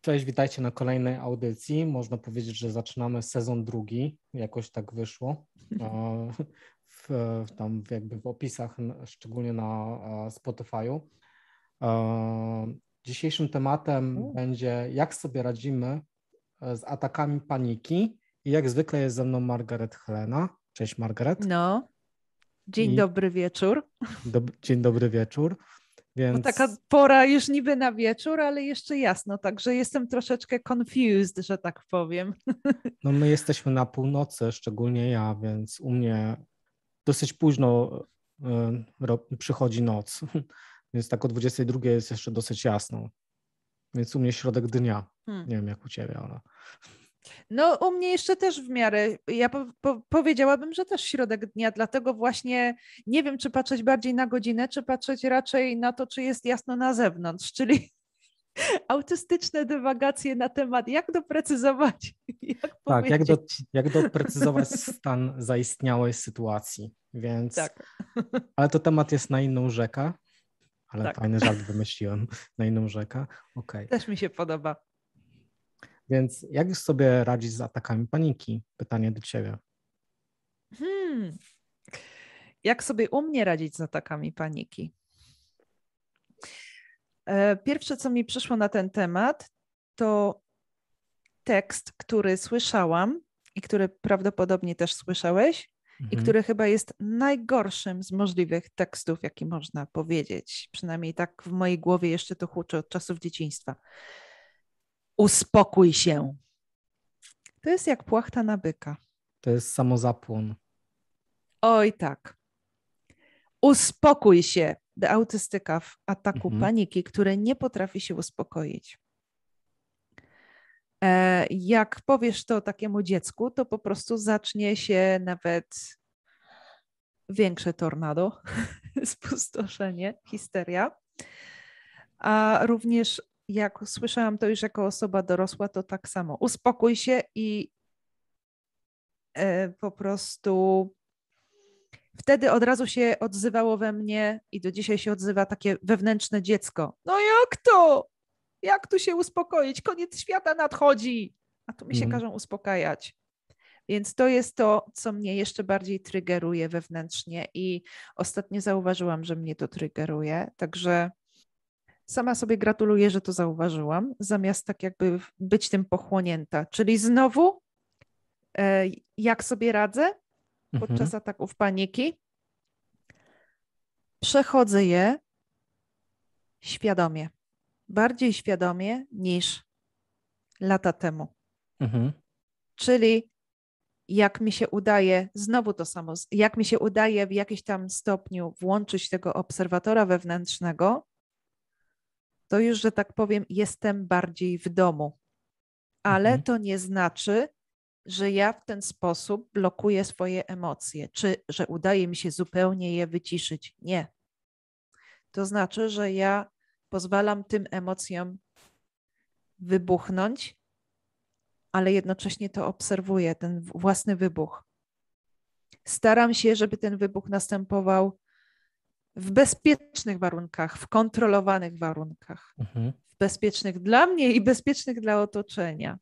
Cześć, witajcie na kolejnej audycji. Można powiedzieć, że zaczynamy sezon drugi, jakoś tak wyszło. E, w, tam jakby w opisach, szczególnie na e, Spotify'u. E, dzisiejszym tematem U. będzie, jak sobie radzimy z atakami paniki. I jak zwykle jest ze mną Margaret Helena. Cześć, Margaret. No, Dzień I... dobry wieczór. dzień dobry wieczór. No więc... Bo taka pora już niby na wieczór, ale jeszcze jasno, także jestem troszeczkę confused, że tak powiem. No my jesteśmy na północy, szczególnie ja, więc u mnie dosyć późno e, przychodzi noc, więc tak o 22 jest jeszcze dosyć jasno. Więc u mnie środek dnia. Hmm. Nie wiem jak u ciebie, ale... No, u mnie jeszcze też w miarę. Ja po, po, powiedziałabym, że też środek dnia, dlatego właśnie nie wiem, czy patrzeć bardziej na godzinę, czy patrzeć raczej na to, czy jest jasno na zewnątrz, czyli autystyczne dywagacje na temat, jak doprecyzować. Jak tak, jak, do, jak doprecyzować stan zaistniałej sytuacji. Więc. Tak. Ale to temat jest na inną rzekę. Ale tak. fajny żart wymyśliłem. Na inną rzekę. Okay. Też mi się podoba. Więc jak sobie radzić z atakami paniki? Pytanie do ciebie. Hmm. Jak sobie u mnie radzić z atakami paniki? E, pierwsze, co mi przyszło na ten temat, to tekst, który słyszałam i który prawdopodobnie też słyszałeś, mhm. i który chyba jest najgorszym z możliwych tekstów, jaki można powiedzieć. Przynajmniej tak w mojej głowie jeszcze to huczy od czasów dzieciństwa uspokój się. To jest jak płachta na byka. To jest samozapłon. Oj tak. Uspokój się. Autystyka w ataku mhm. paniki, które nie potrafi się uspokoić. E, jak powiesz to takiemu dziecku, to po prostu zacznie się nawet większe tornado, spustoszenie, histeria. A również jak słyszałam to już jako osoba dorosła, to tak samo. Uspokój się i e, po prostu wtedy od razu się odzywało we mnie i do dzisiaj się odzywa takie wewnętrzne dziecko. No jak to? Jak tu się uspokoić? Koniec świata nadchodzi. A tu mi się mhm. każą uspokajać. Więc to jest to, co mnie jeszcze bardziej trygeruje wewnętrznie i ostatnio zauważyłam, że mnie to trygeruje. Także Sama sobie gratuluję, że to zauważyłam, zamiast tak jakby być tym pochłonięta. Czyli znowu, e, jak sobie radzę podczas mhm. ataków paniki? Przechodzę je świadomie, bardziej świadomie niż lata temu. Mhm. Czyli jak mi się udaje, znowu to samo, jak mi się udaje w jakiś tam stopniu włączyć tego obserwatora wewnętrznego, to już, że tak powiem, jestem bardziej w domu. Ale mhm. to nie znaczy, że ja w ten sposób blokuję swoje emocje, czy że udaje mi się zupełnie je wyciszyć. Nie. To znaczy, że ja pozwalam tym emocjom wybuchnąć, ale jednocześnie to obserwuję, ten własny wybuch. Staram się, żeby ten wybuch następował w bezpiecznych warunkach, w kontrolowanych warunkach, mhm. bezpiecznych dla mnie i bezpiecznych dla otoczenia.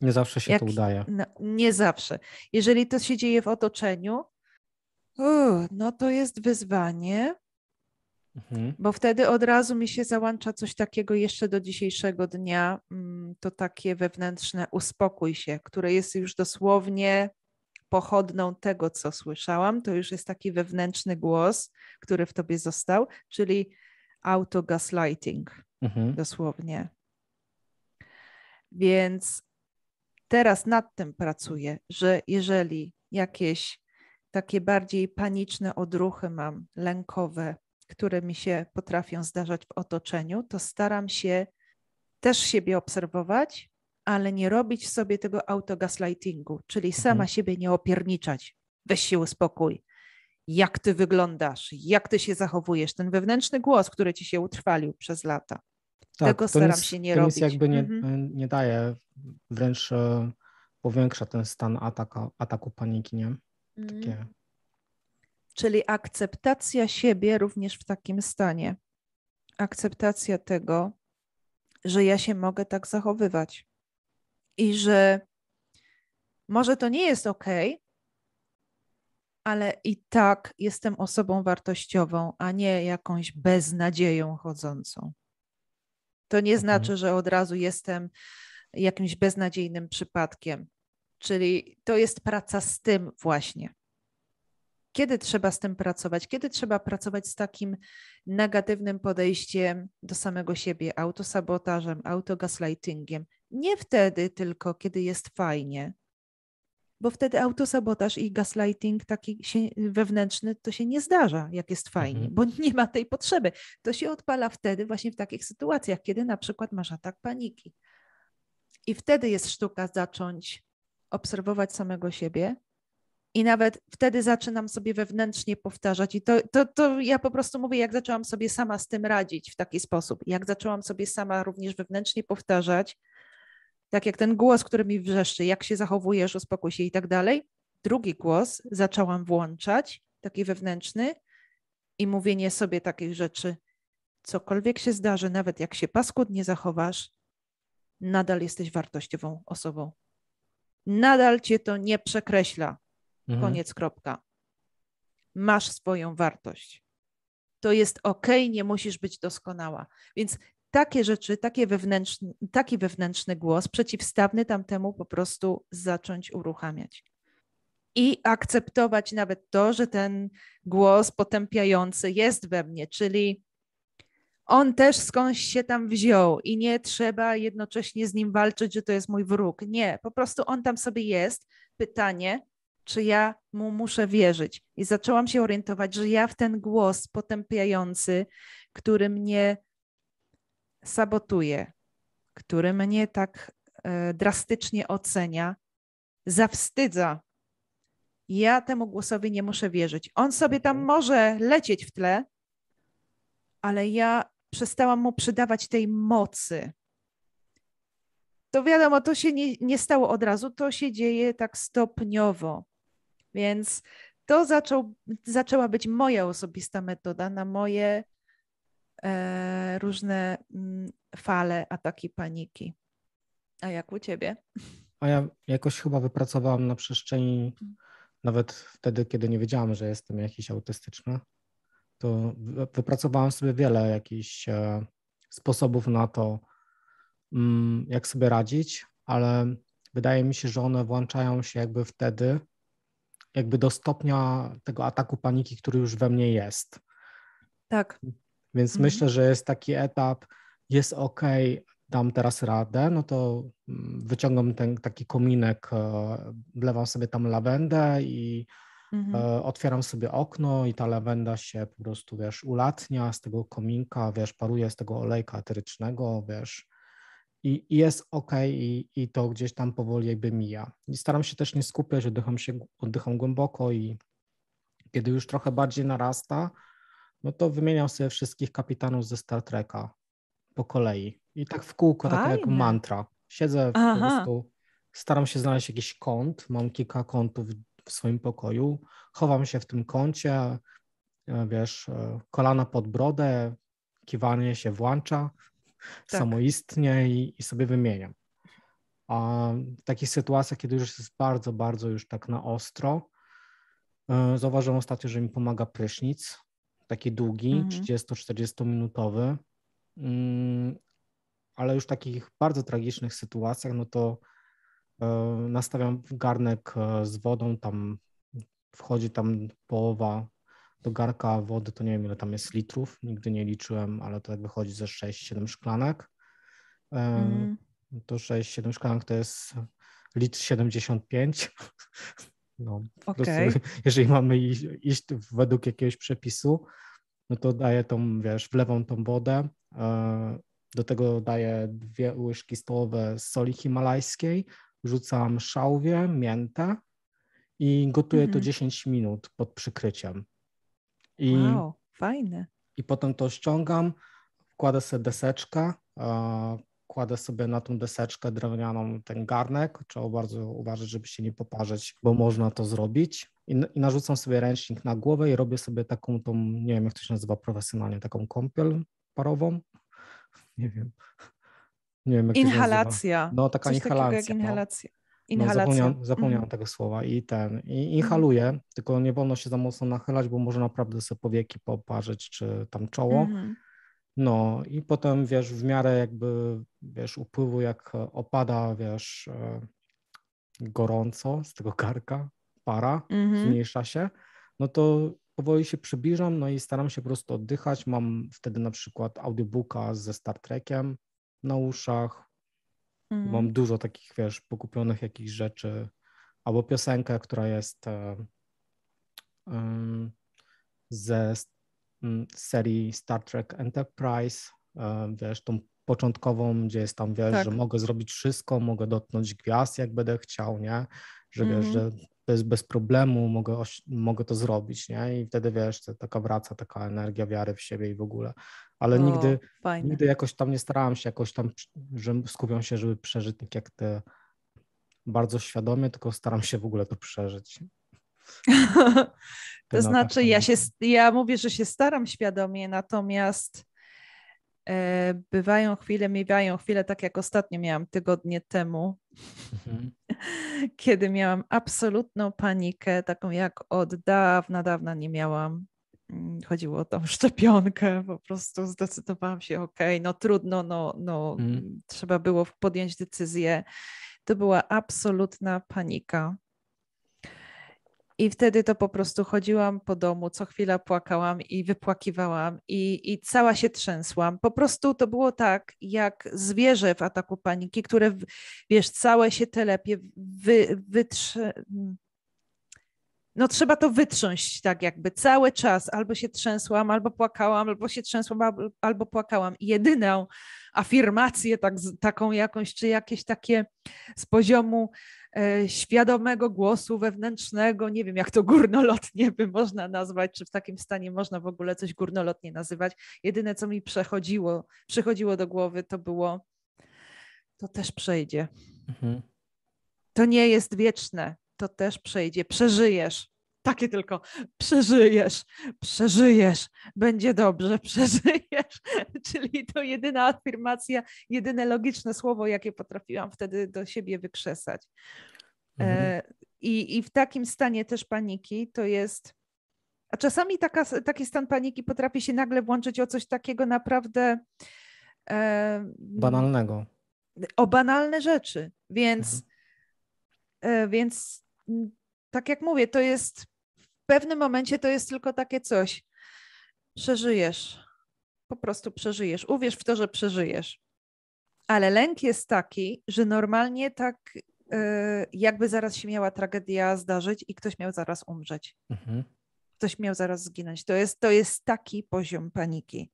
Nie zawsze się Jak, to udaje. No, nie zawsze. Jeżeli to się dzieje w otoczeniu, no to jest wyzwanie, mhm. bo wtedy od razu mi się załącza coś takiego jeszcze do dzisiejszego dnia, mm, to takie wewnętrzne uspokój się, które jest już dosłownie pochodną tego, co słyszałam, to już jest taki wewnętrzny głos, który w tobie został, czyli autogaslighting mhm. dosłownie. Więc teraz nad tym pracuję, że jeżeli jakieś takie bardziej paniczne odruchy mam, lękowe, które mi się potrafią zdarzać w otoczeniu, to staram się też siebie obserwować ale nie robić sobie tego autogaslightingu, czyli mhm. sama mhm. siebie nie opierniczać. Weź się uspokój. Jak ty wyglądasz, jak ty się zachowujesz, ten wewnętrzny głos, który ci się utrwalił przez lata. Tak, tego staram nic, się nie to robić. To jakby nie, mhm. E, nie daje, wręcz e, powiększa ten stan ataka, ataku paniki, nie? Mhm. Takie... Czyli akceptacja siebie również w takim stanie. Akceptacja tego, że ja się mogę tak zachowywać i że może to nie jest ok, ale i tak jestem osobą wartościową, a nie jakąś beznadzieją chodzącą. To nie mhm. znaczy, że od razu jestem jakimś beznadziejnym przypadkiem. Czyli to jest praca z tym właśnie. Kiedy trzeba z tym pracować? Kiedy trzeba pracować z takim negatywnym podejściem do samego siebie, autosabotażem, autogaslightingiem? Nie wtedy tylko, kiedy jest fajnie, bo wtedy autosabotaż i gaslighting taki się, wewnętrzny to się nie zdarza, jak jest fajnie, mhm. bo nie ma tej potrzeby. To się odpala wtedy właśnie w takich sytuacjach, kiedy na przykład masz atak paniki. I wtedy jest sztuka zacząć obserwować samego siebie. I nawet wtedy zaczynam sobie wewnętrznie powtarzać. I to, to, to ja po prostu mówię, jak zaczęłam sobie sama z tym radzić w taki sposób. Jak zaczęłam sobie sama również wewnętrznie powtarzać, tak jak ten głos, który mi wrzeszczy, jak się zachowujesz, uspokój się i tak dalej. Drugi głos zaczęłam włączać, taki wewnętrzny, i mówienie sobie takich rzeczy. Cokolwiek się zdarzy, nawet jak się paskudnie zachowasz, nadal jesteś wartościową osobą. Nadal cię to nie przekreśla. Mhm. Koniec, kropka. Masz swoją wartość. To jest ok, nie musisz być doskonała. Więc takie rzeczy, takie wewnętrzny, taki wewnętrzny głos przeciwstawny tamtemu po prostu zacząć uruchamiać. I akceptować nawet to, że ten głos potępiający jest we mnie, czyli on też skądś się tam wziął i nie trzeba jednocześnie z nim walczyć, że to jest mój wróg. Nie, po prostu on tam sobie jest. Pytanie, czy ja mu muszę wierzyć? I zaczęłam się orientować, że ja w ten głos potępiający, który mnie sabotuje, który mnie tak e, drastycznie ocenia, zawstydza. Ja temu głosowi nie muszę wierzyć. On sobie tam mhm. może lecieć w tle, ale ja przestałam mu przydawać tej mocy. To wiadomo, to się nie, nie stało od razu, to się dzieje tak stopniowo. Więc to zaczął, zaczęła być moja osobista metoda na moje E, różne mm, fale, ataki paniki. A jak u ciebie? A ja jakoś chyba wypracowałam na przestrzeni, nawet wtedy, kiedy nie wiedziałam, że jestem jakiś autystyczny, to wypracowałam sobie wiele jakichś e, sposobów na to, mm, jak sobie radzić, ale wydaje mi się, że one włączają się jakby wtedy, jakby do stopnia tego ataku paniki, który już we mnie jest. Tak. Więc mhm. myślę, że jest taki etap, jest ok, dam teraz radę, no to mm, wyciągam ten taki kominek, e, wlewam sobie tam lawendę i mhm. E, otwieram sobie okno i ta lawenda się po prostu, wiesz, ulatnia z tego kominka, wiesz, paruje z tego olejka eterycznego, wiesz, i, i jest ok, i, i to gdzieś tam powoli jakby mija. I staram się też nie skupiać, oddycham się, oddycham głęboko i kiedy już trochę bardziej narasta, no to wymieniam sobie wszystkich kapitanów ze Star Treka po kolei. I tak w kółko, tak jak mantra. Siedzę Aha. po prostu, staram się znaleźć jakiś kąt, mam kilka kątów w swoim pokoju, chowam się w tym kącie, e, wiesz, e, kolana pod brodę, kiwanie się włącza tak. samoistnie i, i sobie wymieniam. A w takich sytuacjach, kiedy już jest bardzo, bardzo już tak na ostro, e, zauważyłem ostatnio, że mi pomaga prysznic, taki długi, mhm. 30-40 minutowy, mm, ale już w takich bardzo tragicznych sytuacjach, no to e, nastawiam garnek e, z wodą, tam wchodzi tam połowa do garka wody, to nie wiem ile tam jest litrów, nigdy nie liczyłem, ale to tak wychodzi ze 6-7 szklanek. E, mhm. To 6-7 szklanek to jest litr 75. No, okay. jeżeli mamy iść, iść według jakiegoś przepisu, no to daję tą, wiesz, wlewą tą wodę. E, do tego daję dwie łyżki stołowe soli himalajskiej, rzucam szałwię, miętę i gotuję mm -hmm. to 10 mhm. minut pod przykryciem. I, wow, fajne. I potem to ściągam, wkładam sobie deseczkę, e, kładę sobie na tą deseczkę drewnianą ten garnek. Trzeba bardzo uważać, żeby się nie poparzyć, bo mhm. można to zrobić. I, I, narzucam sobie ręcznik na głowę i robię sobie taką tą, nie wiem jak to się nazywa profesjonalnie, taką kąpiel parową. Nie wiem. Nie wiem jak inhalacja. no taka Coś inhalacja. jak inhalacja. No, no zapomniałam, mm. tego słowa i ten, i mhm. inhaluję, mm. tylko nie wolno się za mocno nachylać, bo może naprawdę sobie powieki poparzyć, czy tam czoło. Mm. No i potem, wiesz, w miarę jakby, wiesz, upływu, jak e, opada, wiesz, e, gorąco z tego garka, para mm-hmm. zmniejsza się, no to powoli się przybliżam, no i staram się po prostu oddychać. Mam wtedy na przykład audiobooka ze Star Trekiem na uszach. Mm. Mam mhm. dużo takich, wiesz, pokupionych jakichś rzeczy. Albo piosenkę, która jest um, ze Mm, serii Star Trek Enterprise, e, wiesz, tą początkową, gdzie jest tam, wiesz, tak. że mogę zrobić wszystko, mogę dotknąć gwiazd, jak będę chciał, nie? Że mm. jest że bez, bez problemu mogę, mogę to zrobić, nie? I wtedy, wiesz, to, taka wraca taka energia wiary w siebie i w ogóle. Ale o, nigdy, nigdy jakoś tam nie starałem się, jakoś tam, że skupiam się, żeby przeżyć tak jak te bardzo świadomie, tylko staram się w ogóle to przeżyć. to no tak, znaczy, ja, no się, tak. ja mówię, że się staram świadomie, natomiast e, bywają chwile, miewają chwile, tak jak ostatnio miałam tygodnie temu, mhm. kiedy miałam absolutną panikę, taką jak od dawna, dawna nie miałam. Mm, chodziło o tą szczepionkę, po prostu zdecydowałam się, ok, no trudno, no, no mhm. trzeba było podjąć decyzję. To była absolutna panika. I wtedy to po prostu chodziłam po domu, co chwila płakałam i wypłakiwałam, i, i cała się trzęsłam. Po prostu to było tak, jak zwierzę w ataku paniki, które, wiesz, całe się telepie, wy, wytrze... No trzeba to wytrząść tak jakby cały czas. Albo się trzęsłam, albo płakałam, albo się trzęsłam, albo płakałam. jedyną afirmację tak, taką jakąś, czy jakieś takie z poziomu E, świadomego głosu wewnętrznego, nie wiem jak to górnolotnie by można nazwać, czy w takim stanie można w ogóle coś górnolotnie nazywać. Jedyne co mi przechodziło, przychodziło do głowy to było, to też przejdzie. Mhm. To nie jest wieczne, to też przejdzie, przeżyjesz takie tylko przeżyjesz, przeżyjesz, będzie dobrze, przeżyjesz. Czyli to jedyna afirmacja, jedyne logiczne słowo, jakie potrafiłam wtedy do siebie wykrzesać. E, mhm. I, I w takim stanie też paniki to jest. A czasami taka, taki stan paniki potrafi się nagle włączyć o coś takiego naprawdę. E, Banalnego. O banalne rzeczy. Więc, mhm. e, więc tak jak mówię, to jest pewnym momencie to jest tylko takie coś. Przeżyjesz. Po prostu przeżyjesz. Uwierz w to, że przeżyjesz. Ale lęk jest taki, że normalnie tak e, jakby zaraz się miała tragedia zdarzyć i ktoś miał zaraz umrzeć. Mhm. Ktoś miał zaraz zginąć. To jest, to jest taki poziom paniki.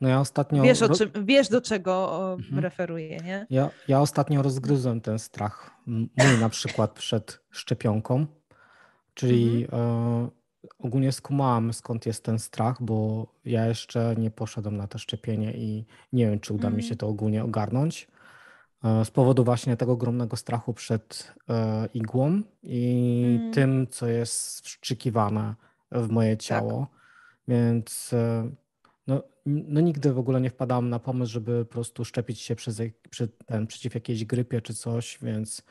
No ja ostatnio... Wiesz, o czym, wiesz do czego mhm. referuję, nie? Ja, ja ostatnio rozgryzłem ten strach. Mój na przykład przed szczepionką. Czyli mhm. E, ogólnie skumałam skąd jest ten strach, bo ja jeszcze nie poszedłem na to szczepienie i nie wiem, czy uda mhm. mi się mhm. to ogólnie ogarnąć. E, z powodu właśnie tego ogromnego strachu przed e, igłą i mhm. tym, co jest wszczykiwane w moje tak. ciało. Tak. Więc e, no, no, nigdy w ogóle nie wpadałam na pomysł, żeby po prostu szczepić się przez, przy, ten, przeciw jakiejś grypie czy coś, więc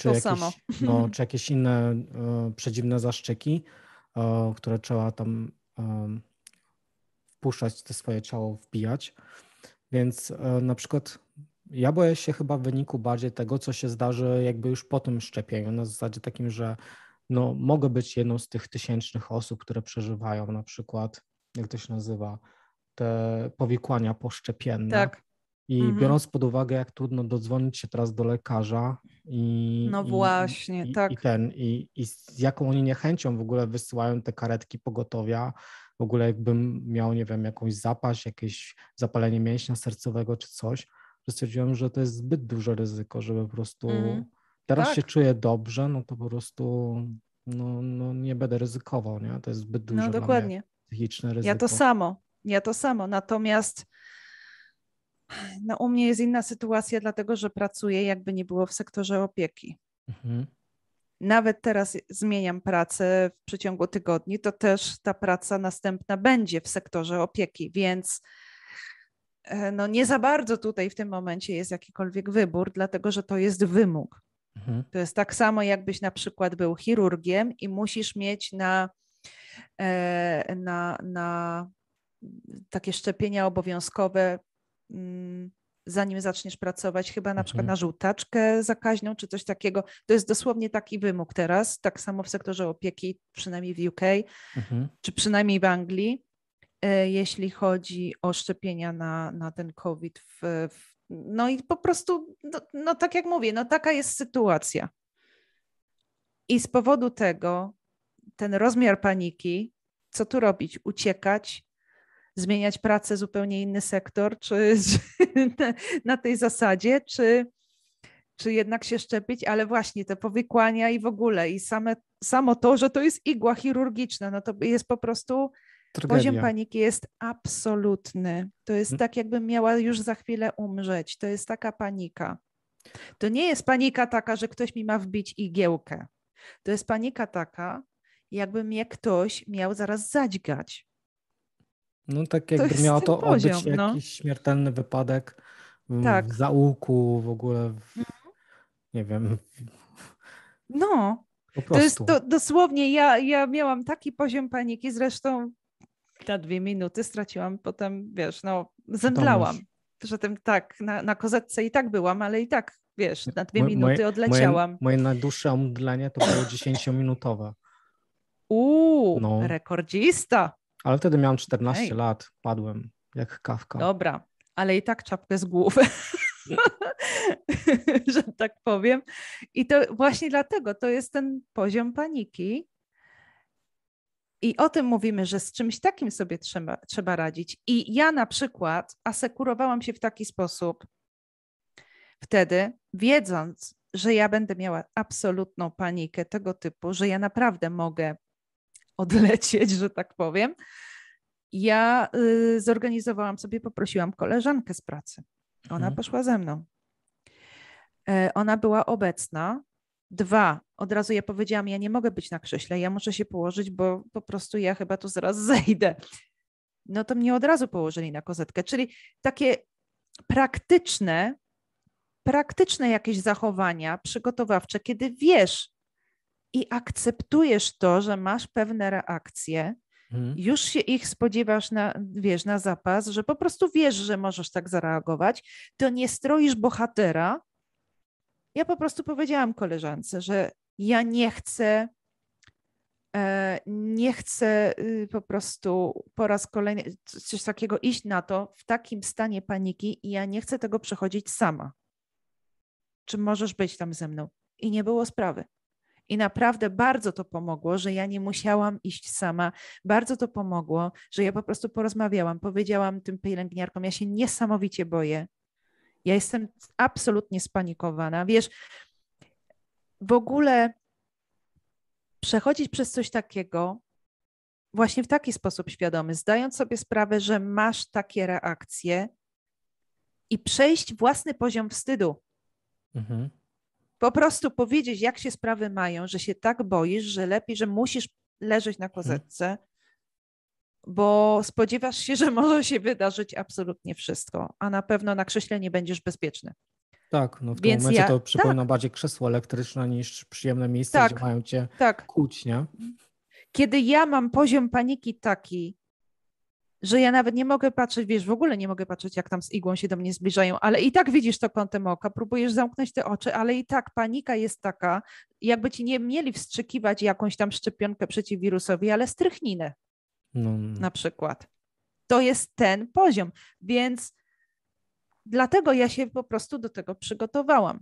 czy, to jakieś, samo. No, czy jakieś inne e, przedziwne zaszczyki, e, które trzeba tam e, wpuszczać, te swoje ciało wbijać. Więc e, na przykład ja boję się chyba w wyniku bardziej tego, co się zdarzy jakby już po tym szczepieniu, na zasadzie takim, że no, mogę być jedną z tych tysięcznych osób, które przeżywają na przykład, jak to się nazywa, te powikłania poszczepienne. Tak. I mhm. biorąc pod uwagę, jak trudno dodzwonić się teraz do lekarza i. No właśnie, i, tak. I, ten, i, i z jaką oni niechęcią w ogóle wysyłają te karetki pogotowia. W ogóle jakbym miał, nie wiem, jakąś zapaść, jakieś zapalenie mięśnia sercowego czy coś, że stwierdziłem, że to jest zbyt duże ryzyko, żeby po prostu. Mhm. Teraz tak. się czuję dobrze, no to po prostu no, no nie będę ryzykował, nie? To jest zbyt no duże no, dokładnie. psychiczne ryzyko. Ja to samo, ja to samo. Natomiast no, u mnie jest inna sytuacja, dlatego że pracuję, jakby nie było, w sektorze opieki. Mhm. Nawet teraz zmieniam pracę w przeciągu tygodni, to też ta praca następna będzie w sektorze opieki, więc e, no nie za bardzo tutaj w tym momencie jest jakikolwiek wybór, dlatego że to jest wymóg. Mhm. To jest tak samo, jakbyś na przykład był chirurgiem i musisz mieć na, e, na, na takie szczepienia obowiązkowe Mm, zanim zaczniesz pracować, chyba na przykład na żółtaczkę zakaźną czy coś takiego. To jest dosłownie taki wymóg teraz, tak samo w sektorze opieki, przynajmniej w UK, mhm. czy przynajmniej w Anglii, e, jeśli chodzi o szczepienia na, na ten COVID. W, w, no i po prostu, no, no tak jak mówię, no taka jest sytuacja. I z powodu tego ten rozmiar paniki, co tu robić? Uciekać, zmieniać pracę, zupełnie inny sektor, czy, czy na tej zasadzie, czy, czy jednak się szczepić, ale właśnie te powikłania i w ogóle i same, samo to, że to jest igła chirurgiczna, no to jest po prostu poziom paniki jest absolutny. To jest mm. tak, jakbym miała już za chwilę umrzeć. To jest taka panika. To nie jest panika taka, że ktoś mi ma wbić igiełkę. To jest panika taka, jakby mnie ktoś miał zaraz zadźgać. No tak jakby to miało to poziom, odbyć no. jakiś śmiertelny wypadek tak. w zaułku, w ogóle w, mhm. nie wiem. No, to jest to, dosłownie, ja, ja miałam taki poziom paniki, zresztą na dwie minuty straciłam, potem wiesz, no zemdlałam. Przy tym tak, na, na kozetce i tak byłam, ale i tak, wiesz, na dwie moje, minuty odleciałam. Moje, moje najdłuższe omdlenie to było dziesięciominutowe. Uuu, no. rekordzista. Ale wtedy miałem 14 Ej. lat, padłem jak kawka. Dobra, ale i tak czapkę z głowy. że tak powiem. I to właśnie dlatego to jest ten poziom paniki. I o tym mówimy, że z czymś takim sobie trzeba, trzeba radzić. I ja na przykład asekurowałam się w taki sposób wtedy, wiedząc, że ja będę miała absolutną panikę tego typu, że ja naprawdę mogę odlecieć, że tak powiem, ja y, zorganizowałam sobie, poprosiłam koleżankę z pracy. Ona mhm. poszła ze mną. E, ona była obecna. Dwa, od razu ja powiedziałam, ja nie mogę być na krześle, ja muszę się położyć, bo po prostu ja chyba tu zaraz zejdę. No to mnie od razu położyli na kozetkę, czyli takie praktyczne, praktyczne jakieś zachowania przygotowawcze, kiedy wiesz, i akceptujesz to, że masz pewne reakcje, Hmm. Już się ich spodziewasz na, wiesz, na zapas, że po prostu wiesz, że możesz tak zareagować, to nie stroisz bohatera. Ja po prostu powiedziałam koleżance, że ja nie chcę, e, nie chcę y, po prostu po raz kolejny coś takiego iść na to w takim stanie paniki i ja nie chcę tego przechodzić sama. Czy możesz być tam ze mną? I nie było sprawy. I naprawdę bardzo to pomogło, że ja nie musiałam iść sama. Bardzo to pomogło, że ja po prostu porozmawiałam, powiedziałam tym pielęgniarkom, ja się niesamowicie boję. Ja jestem absolutnie spanikowana. Wiesz, w ogóle przechodzić przez coś takiego, właśnie w taki sposób świadomy, zdając sobie sprawę, że masz takie reakcje i przejść własny poziom wstydu. Mhm po prostu powiedzieć, jak się sprawy mają, że się tak boisz, że lepiej, że musisz leżeć na mhm. kozetce, bo spodziewasz się, że może się wydarzyć absolutnie wszystko, a na pewno na krześle nie będziesz bezpieczny. Tak, no w Więc tym momencie ja, to tak. przypomina tak. bardziej krzesło elektryczne niż przyjemne miejsce, tak, gdzie mają cię tak. nie? Kiedy ja mam poziom paniki taki, że ja nawet nie mogę patrzeć, wiesz, w ogóle nie mogę patrzeć, jak tam z igłą się do mnie zbliżają, ale i tak widzisz to kątem oka, próbujesz zamknąć te oczy, ale i tak panika jest taka, jakby ci nie mieli wstrzykiwać jakąś tam szczepionkę przeciwwirusowi, ale strychninę no. na przykład. To jest ten poziom, więc dlatego ja się po prostu do tego przygotowałam.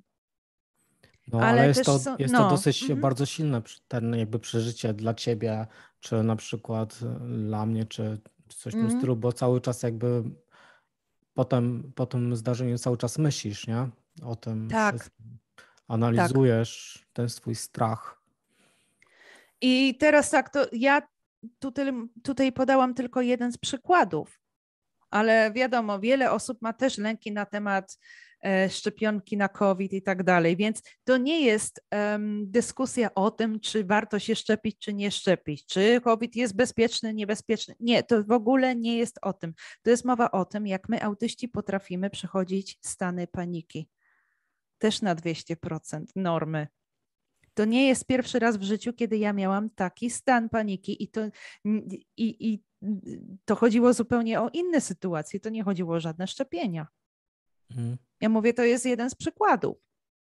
No, ale, ale jest, to, są, jest no. to dosyć mm -hmm. bardzo silne ten jakby przeżycie dla ciebie, czy na przykład y, dla mnie, czy czy coś w tym mhm. stylu, bo cały czas jakby potem, po tym zdarzeniu cały czas myślisz, nie? O tym. Tak. Analizujesz tak. ten swój strach. I teraz tak, to ja tutaj, tutaj podałam tylko jeden z przykładów, ale wiadomo, wiele osób ma też lęki na temat E, szczepionki na COVID i tak dalej. Więc to nie jest dyskusja o tym, czy warto się szczepić, czy nie szczepić, czy COVID jest bezpieczny, niebezpieczny. Nie, to w ogóle nie jest o tym. To jest mowa o tym, jak my autyści potrafimy przechodzić stany paniki. Też na 200% normy. To nie jest pierwszy raz w życiu, kiedy ja miałam taki stan paniki, i to, i, i to chodziło zupełnie o inne sytuacje. To nie chodziło o żadne szczepienia. Mhm. Ja mówię, to jest jeden z przykładów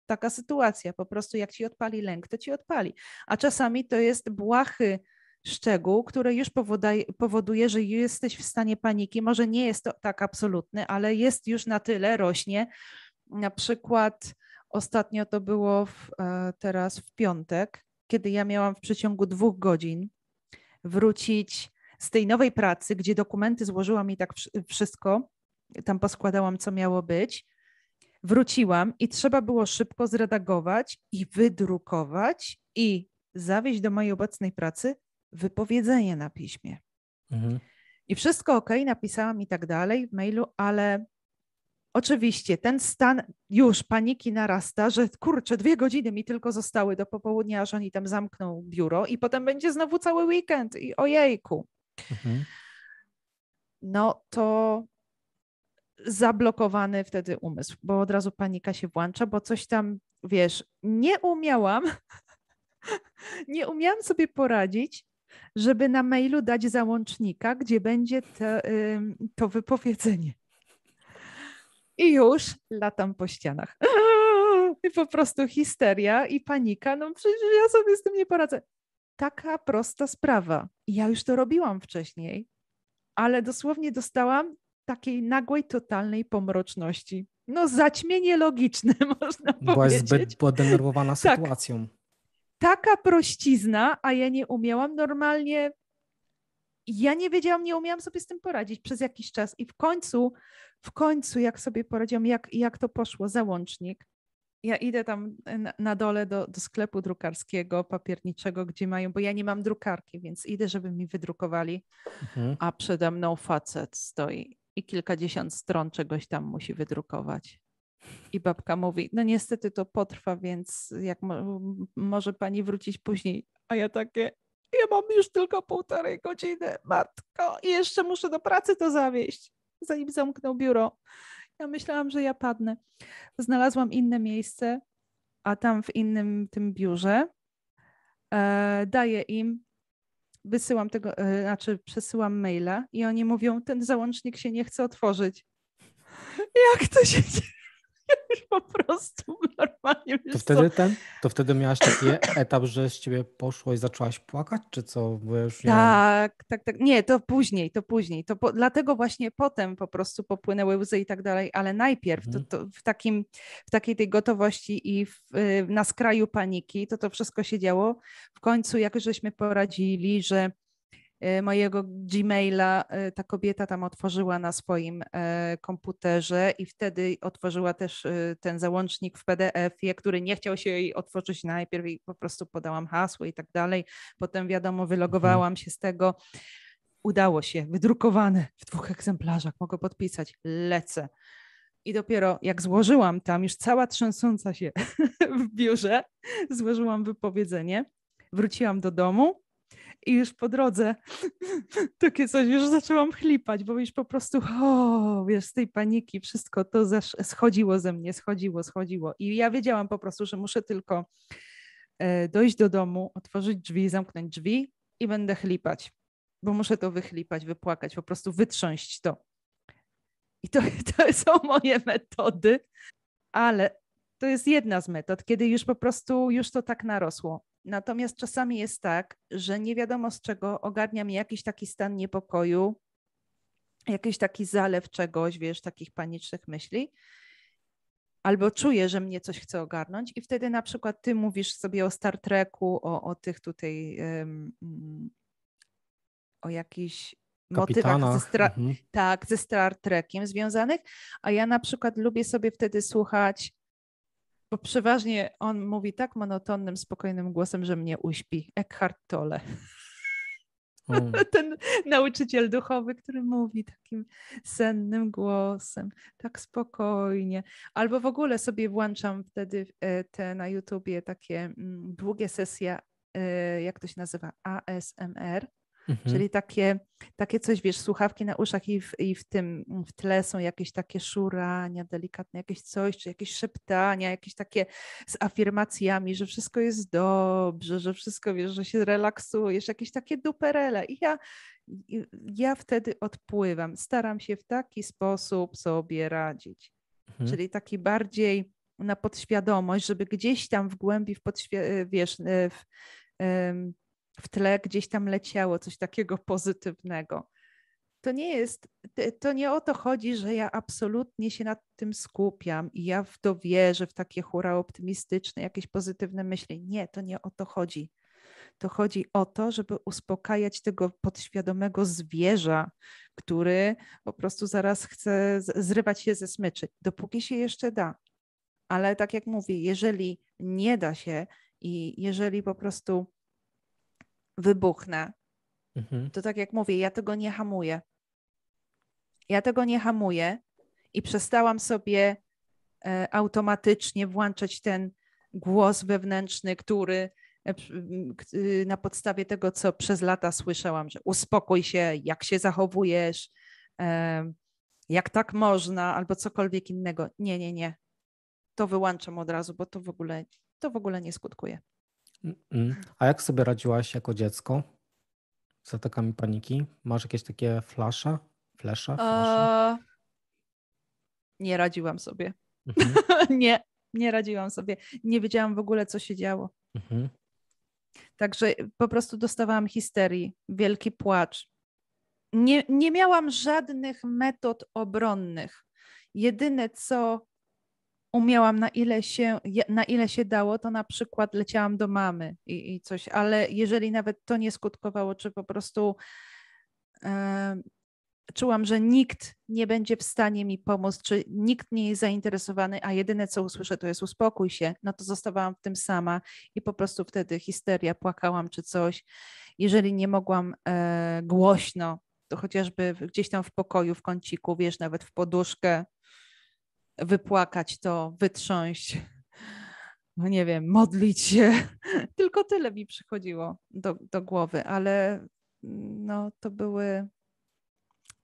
taka sytuacja. Po prostu jak ci odpali lęk, to ci odpali. A czasami to jest błahy szczegół, który już powoduje, powoduje, że jesteś w stanie paniki. Może nie jest to tak absolutny, ale jest już na tyle, rośnie. Na przykład ostatnio to było w, e, teraz w piątek, kiedy ja miałam w przeciągu dwóch godzin wrócić z tej nowej pracy, gdzie dokumenty złożyłam i tak wszystko, tam poskładałam, co miało być. Wróciłam i trzeba było szybko zredagować i wydrukować i zawieźć do mojej obecnej pracy wypowiedzenie na piśmie. Mhm. I wszystko ok, napisałam i tak dalej w mailu, ale oczywiście ten stan już paniki narasta, że kurczę, dwie godziny mi tylko zostały do popołudnia, aż oni tam zamkną biuro i potem będzie znowu cały weekend i ojejku. Mhm. No to zablokowany wtedy umysł, bo od razu panika się włącza, bo coś tam, wiesz, nie umiałam, nie umiałam sobie poradzić, żeby na mailu dać załącznika, gdzie będzie to to wypowiedzenie. I już latam po ścianach. I po prostu histeria i panika. No przecież ja sobie z tym nie poradzę. Taka prosta sprawa. Ja już to robiłam wcześniej, ale dosłownie dostałam takiej nagłej, totalnej pomroczności. No, zaćmienie logiczne, można Była powiedzieć. Była zbyt podenerwowana tak. sytuacją. Taka prościzna, a ja nie umiałam normalnie. Ja nie wiedziałam, nie umiałam sobie z tym poradzić przez jakiś czas. I w końcu, w końcu, jak sobie poradziłam, jak, jak to poszło, załącznik. Ja idę tam na, dole do, do sklepu drukarskiego, papierniczego, gdzie mają, bo ja nie mam drukarki, więc idę, żeby mi wydrukowali. Mhm. A przede mną facet stoi i kilkadziesiąt stron czegoś tam musi wydrukować. I babka mówi, no niestety to potrwa, więc jak mo może pani wrócić później. A ja takie, ja mam już tylko półtorej godziny, matko, i jeszcze muszę do pracy to zawieść, zanim zamknął biuro. Ja myślałam, że ja padnę. Znalazłam inne miejsce, a tam w innym tym biurze e, daję im wysyłam tego, e, znaczy przesyłam maila i oni mówią, ten załącznik się nie chce otworzyć. Jak to się dzieje? już po prostu normalnie. To wtedy, ten, to wtedy miałaś taki etap, że z ciebie poszło i zaczęłaś płakać, czy co? tak, tak, tak. Nie, to później, to później. To po, dlatego właśnie potem po prostu popłynęły łzy i tak dalej, ale najpierw mhm. to, to w, takim, w takiej tej gotowości i w, y, na skraju paniki, to to wszystko się działo. W końcu jak żeśmy poradzili, że Y, mojego Gmaila y, ta kobieta tam otworzyła na swoim y, komputerze i wtedy otworzyła też ten załącznik w PDF-ie, który nie chciał się jej otworzyć najpierw i po prostu podałam hasło i tak dalej. Potem wiadomo, wylogowałam się z tego. Udało się, wydrukowane w dwóch egzemplarzach, mogę podpisać, lecę. I dopiero jak złożyłam tam, już cała trzęsąca się w biurze, złożyłam wypowiedzenie, wróciłam do domu, i już po drodze takie coś, już zaczęłam chlipać, bo już po prostu, o, wiesz, z tej paniki wszystko to schodziło ze mnie, schodziło, schodziło. I ja wiedziałam po prostu, że muszę tylko e, dojść do domu, otworzyć drzwi, zamknąć drzwi i będę chlipać, bo muszę to wychlipać, wypłakać, po prostu wytrząść to. I to, to są moje metody, ale to jest jedna z metod, kiedy już po prostu już to tak narosło. Natomiast czasami jest tak, że nie wiadomo z czego ogarnia mnie jakiś taki stan niepokoju, jakiś taki zalew czegoś, wiesz, takich panicznych myśli, albo czuję, że mnie coś chce ogarnąć, i wtedy na przykład ty mówisz sobie o Star Treku, o, o tych tutaj, um, o jakichś motywach ze, stra- mhm. tak, ze Star Trekiem związanych, a ja na przykład lubię sobie wtedy słuchać bo przeważnie on mówi tak monotonnym, spokojnym głosem, że mnie uśpi. Eckhart Tolle. Ten nauczyciel duchowy, który mówi takim sennym głosem, tak spokojnie. Albo w ogóle sobie włączam wtedy e, te na YouTubie takie mm, długie sesje, e, jak to się nazywa, ASMR Mhm. Czyli takie, takie coś, wiesz, słuchawki na uszach i w, i w tym w tle są jakieś takie szurania delikatne, jakieś coś, czy jakieś szeptania, jakieś takie z afirmacjami, że wszystko jest dobrze, że wszystko, wiesz, że się relaksujesz, jakieś takie duperele. I ja, i ja wtedy odpływam. Staram się w taki sposób sobie radzić. Mhm. Czyli taki bardziej na podświadomość, żeby gdzieś tam w głębi, w podświ- wiesz, w, w w tle gdzieś tam leciało coś takiego pozytywnego. To nie jest, to nie o to chodzi, że ja absolutnie się nad tym skupiam i ja w to wierzę, w takie hura optymistyczne, jakieś pozytywne myśli. Nie, to nie o to chodzi. To chodzi o to, żeby uspokajać tego podświadomego zwierza, który po prostu zaraz chce zrywać się ze smyczy, dopóki się jeszcze da. Ale tak jak mówię, jeżeli nie da się i jeżeli po prostu wybuchnę. Mhm. To tak jak mówię, ja tego nie hamuję. Ja tego nie hamuję i przestałam sobie e, automatycznie włączać ten głos wewnętrzny, który e, y, na podstawie tego, co przez lata słyszałam, że uspokój się, jak się zachowujesz, e, jak tak można, albo cokolwiek innego. Nie, nie, nie. To wyłączam od razu, bo to w ogóle, to w ogóle nie skutkuje. A jak sobie radziłaś jako dziecko z atakami paniki? Masz jakieś takie flasze? Flesze? flesze? nie radziłam sobie. Mhm. nie, nie radziłam sobie. Nie wiedziałam w ogóle, co się działo. Mhm. Także po prostu dostawałam histerii, wielki płacz. Nie, nie miałam żadnych metod obronnych. Jedyne, co umiałam na ile, się, na ile się dało, to na przykład leciałam do mamy i, i coś, ale jeżeli nawet to nie skutkowało, czy po prostu czułam, że nikt nie będzie w stanie mi pomóc, czy nikt nie jest zainteresowany, a jedyne co usłyszę to jest uspokój się, no to zostawałam w tym sama i po prostu wtedy histeria, płakałam czy coś. Jeżeli nie mogłam e, głośno, to chociażby gdzieś tam w pokoju, w kąciku, wiesz, nawet w poduszkę, wypłakać to, wytrząść, no nie wiem, modlić się. Tylko tyle mi przychodziło do, do głowy, ale mm, no, to były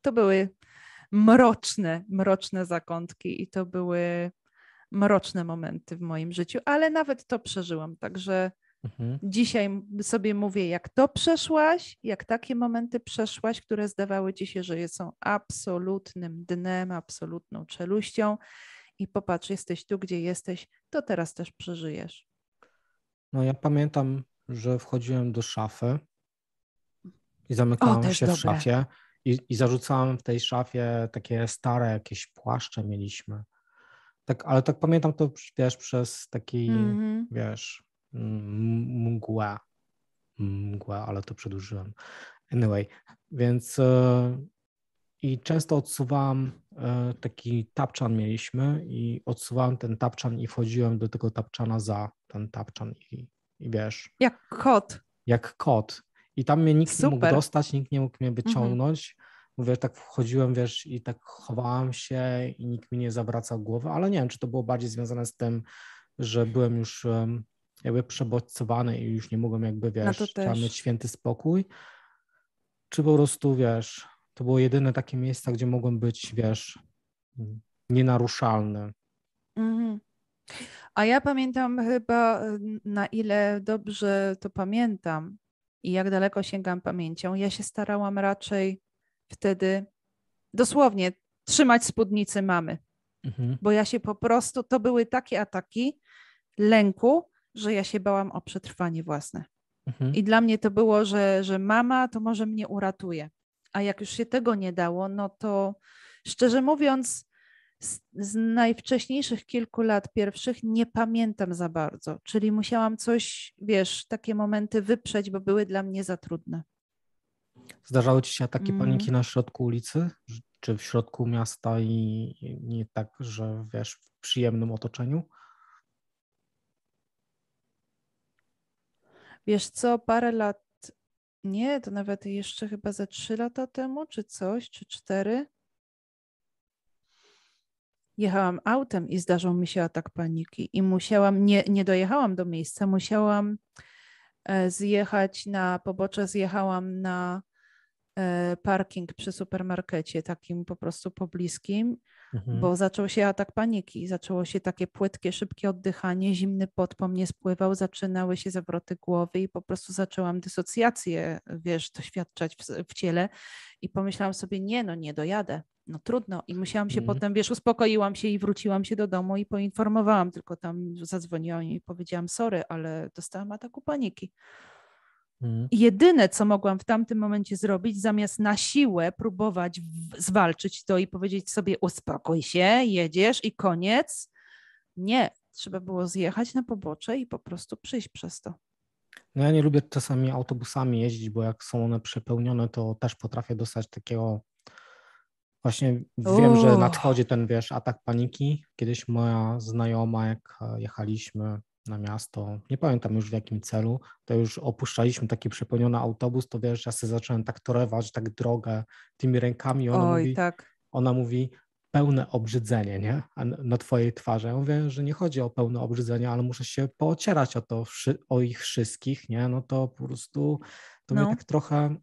to były mroczne, mroczne zakątki i to były mroczne momenty w moim życiu, ale nawet to przeżyłam. Także Mhm. Dzisiaj sobie mówię, jak to przeszłaś, jak takie momenty przeszłaś, które zdawały ci się, że są absolutnym dnem, absolutną czeluścią. I popatrz, jesteś tu, gdzie jesteś, to teraz też przeżyjesz. No ja pamiętam, że wchodziłem do szafy i zamykałem o, się w dobre. szafie i, i zarzucałem w tej szafie takie stare jakieś płaszcze mieliśmy. Tak, ale tak pamiętam to, wiesz, przez taki, mm -hmm. wiesz, mgła. Mgła, ale to przedłużyłem. Anyway, więc e, i często odsuwałam e, taki tapczan mieliśmy i odsuwałam ten tapczan i wchodziłem do tego tapczana za ten tapczan i, i wiesz. Jak kot. Jak kot. I tam mnie nikt Super. nie mógł dostać, nikt nie mógł mnie mhm. wyciągnąć. Mhm. Mówię, tak wchodziłem, wiesz, i tak chowałem się i nikt mi nie zawracał głowy, ale nie wiem, czy to było bardziej związane z tym, że byłem już jakby przebodźcowane i już nie mogą jakby, no wiesz, trzeba mieć święty spokój. Czy po prostu, wiesz, to było jedyne takie miejsca, gdzie mogłem być, wiesz, nienaruszalny. Mhm. A ja pamiętam chyba, y, na ile dobrze to pamiętam i jak daleko sięgam pamięcią, ja się starałam raczej wtedy dosłownie trzymać spódnicy mamy, mhm. bo ja się po prostu, to były takie ataki lęku, że ja się bałam o przetrwanie własne. Mhm. I dla mnie to było, że, że mama to może mnie uratuje. A jak już się tego nie dało, no to szczerze mówiąc, z, z najwcześniejszych kilku lat pierwszych nie pamiętam za bardzo. Czyli musiałam coś, wiesz, takie momenty wyprzeć, bo były dla mnie za trudne. Zdarzały ci się takie mhm. paniki na środku ulicy, czy w środku miasta i nie tak, że wiesz, w przyjemnym otoczeniu? Wiesz co, parę lat, nie, to nawet jeszcze chyba ze trzy lata temu, czy coś, czy cztery. Jechałam autem i zdarzał mi się atak paniki i musiałam, nie, nie dojechałam do miejsca, musiałam e, zjechać na pobocze, zjechałam na E, parking przy supermarkecie, takim po prostu pobliskim, mhm. bo zaczął się atak paniki, zaczęło się takie płytkie, szybkie oddychanie, zimny pot po mnie spływał, zaczynały się zawroty głowy i po prostu zaczęłam dysocjację, wiesz, doświadczać w, w ciele i pomyślałam sobie, nie no, nie dojadę, no trudno i musiałam się mhm. potem, wiesz, uspokoiłam się i wróciłam się do domu i poinformowałam, tylko tam zadzwoniłam i powiedziałam sorry, ale dostałam ataku paniki. Mm. Jedyne, co mogłam w tamtym momencie zrobić, zamiast na siłę próbować zwalczyć to i powiedzieć sobie: uspokój się, jedziesz i koniec. Nie, trzeba było zjechać na pobocze i po prostu przyjść przez to. No ja nie lubię czasami autobusami jeździć, bo jak są one przepełnione, to też potrafię dostać takiego. Właśnie wiem, Uuu. że nadchodzi ten wiesz, atak paniki. Kiedyś moja znajoma, jak e, jechaliśmy na miasto, nie pamiętam już w jakim celu, to już opuszczaliśmy taki przepełniony autobus, to wiesz, ja sobie zacząłem tak torewać, tak drogę tymi rękami. Ona Oj, mówi, tak. Ona mówi, pełne obrzydzenie, nie? Na twojej twarzy. Ja mówię, że nie chodzi o pełne obrzydzenie, ale muszę się poocierać o to, o ich wszystkich, nie? No to po prostu to no. mnie tak trochę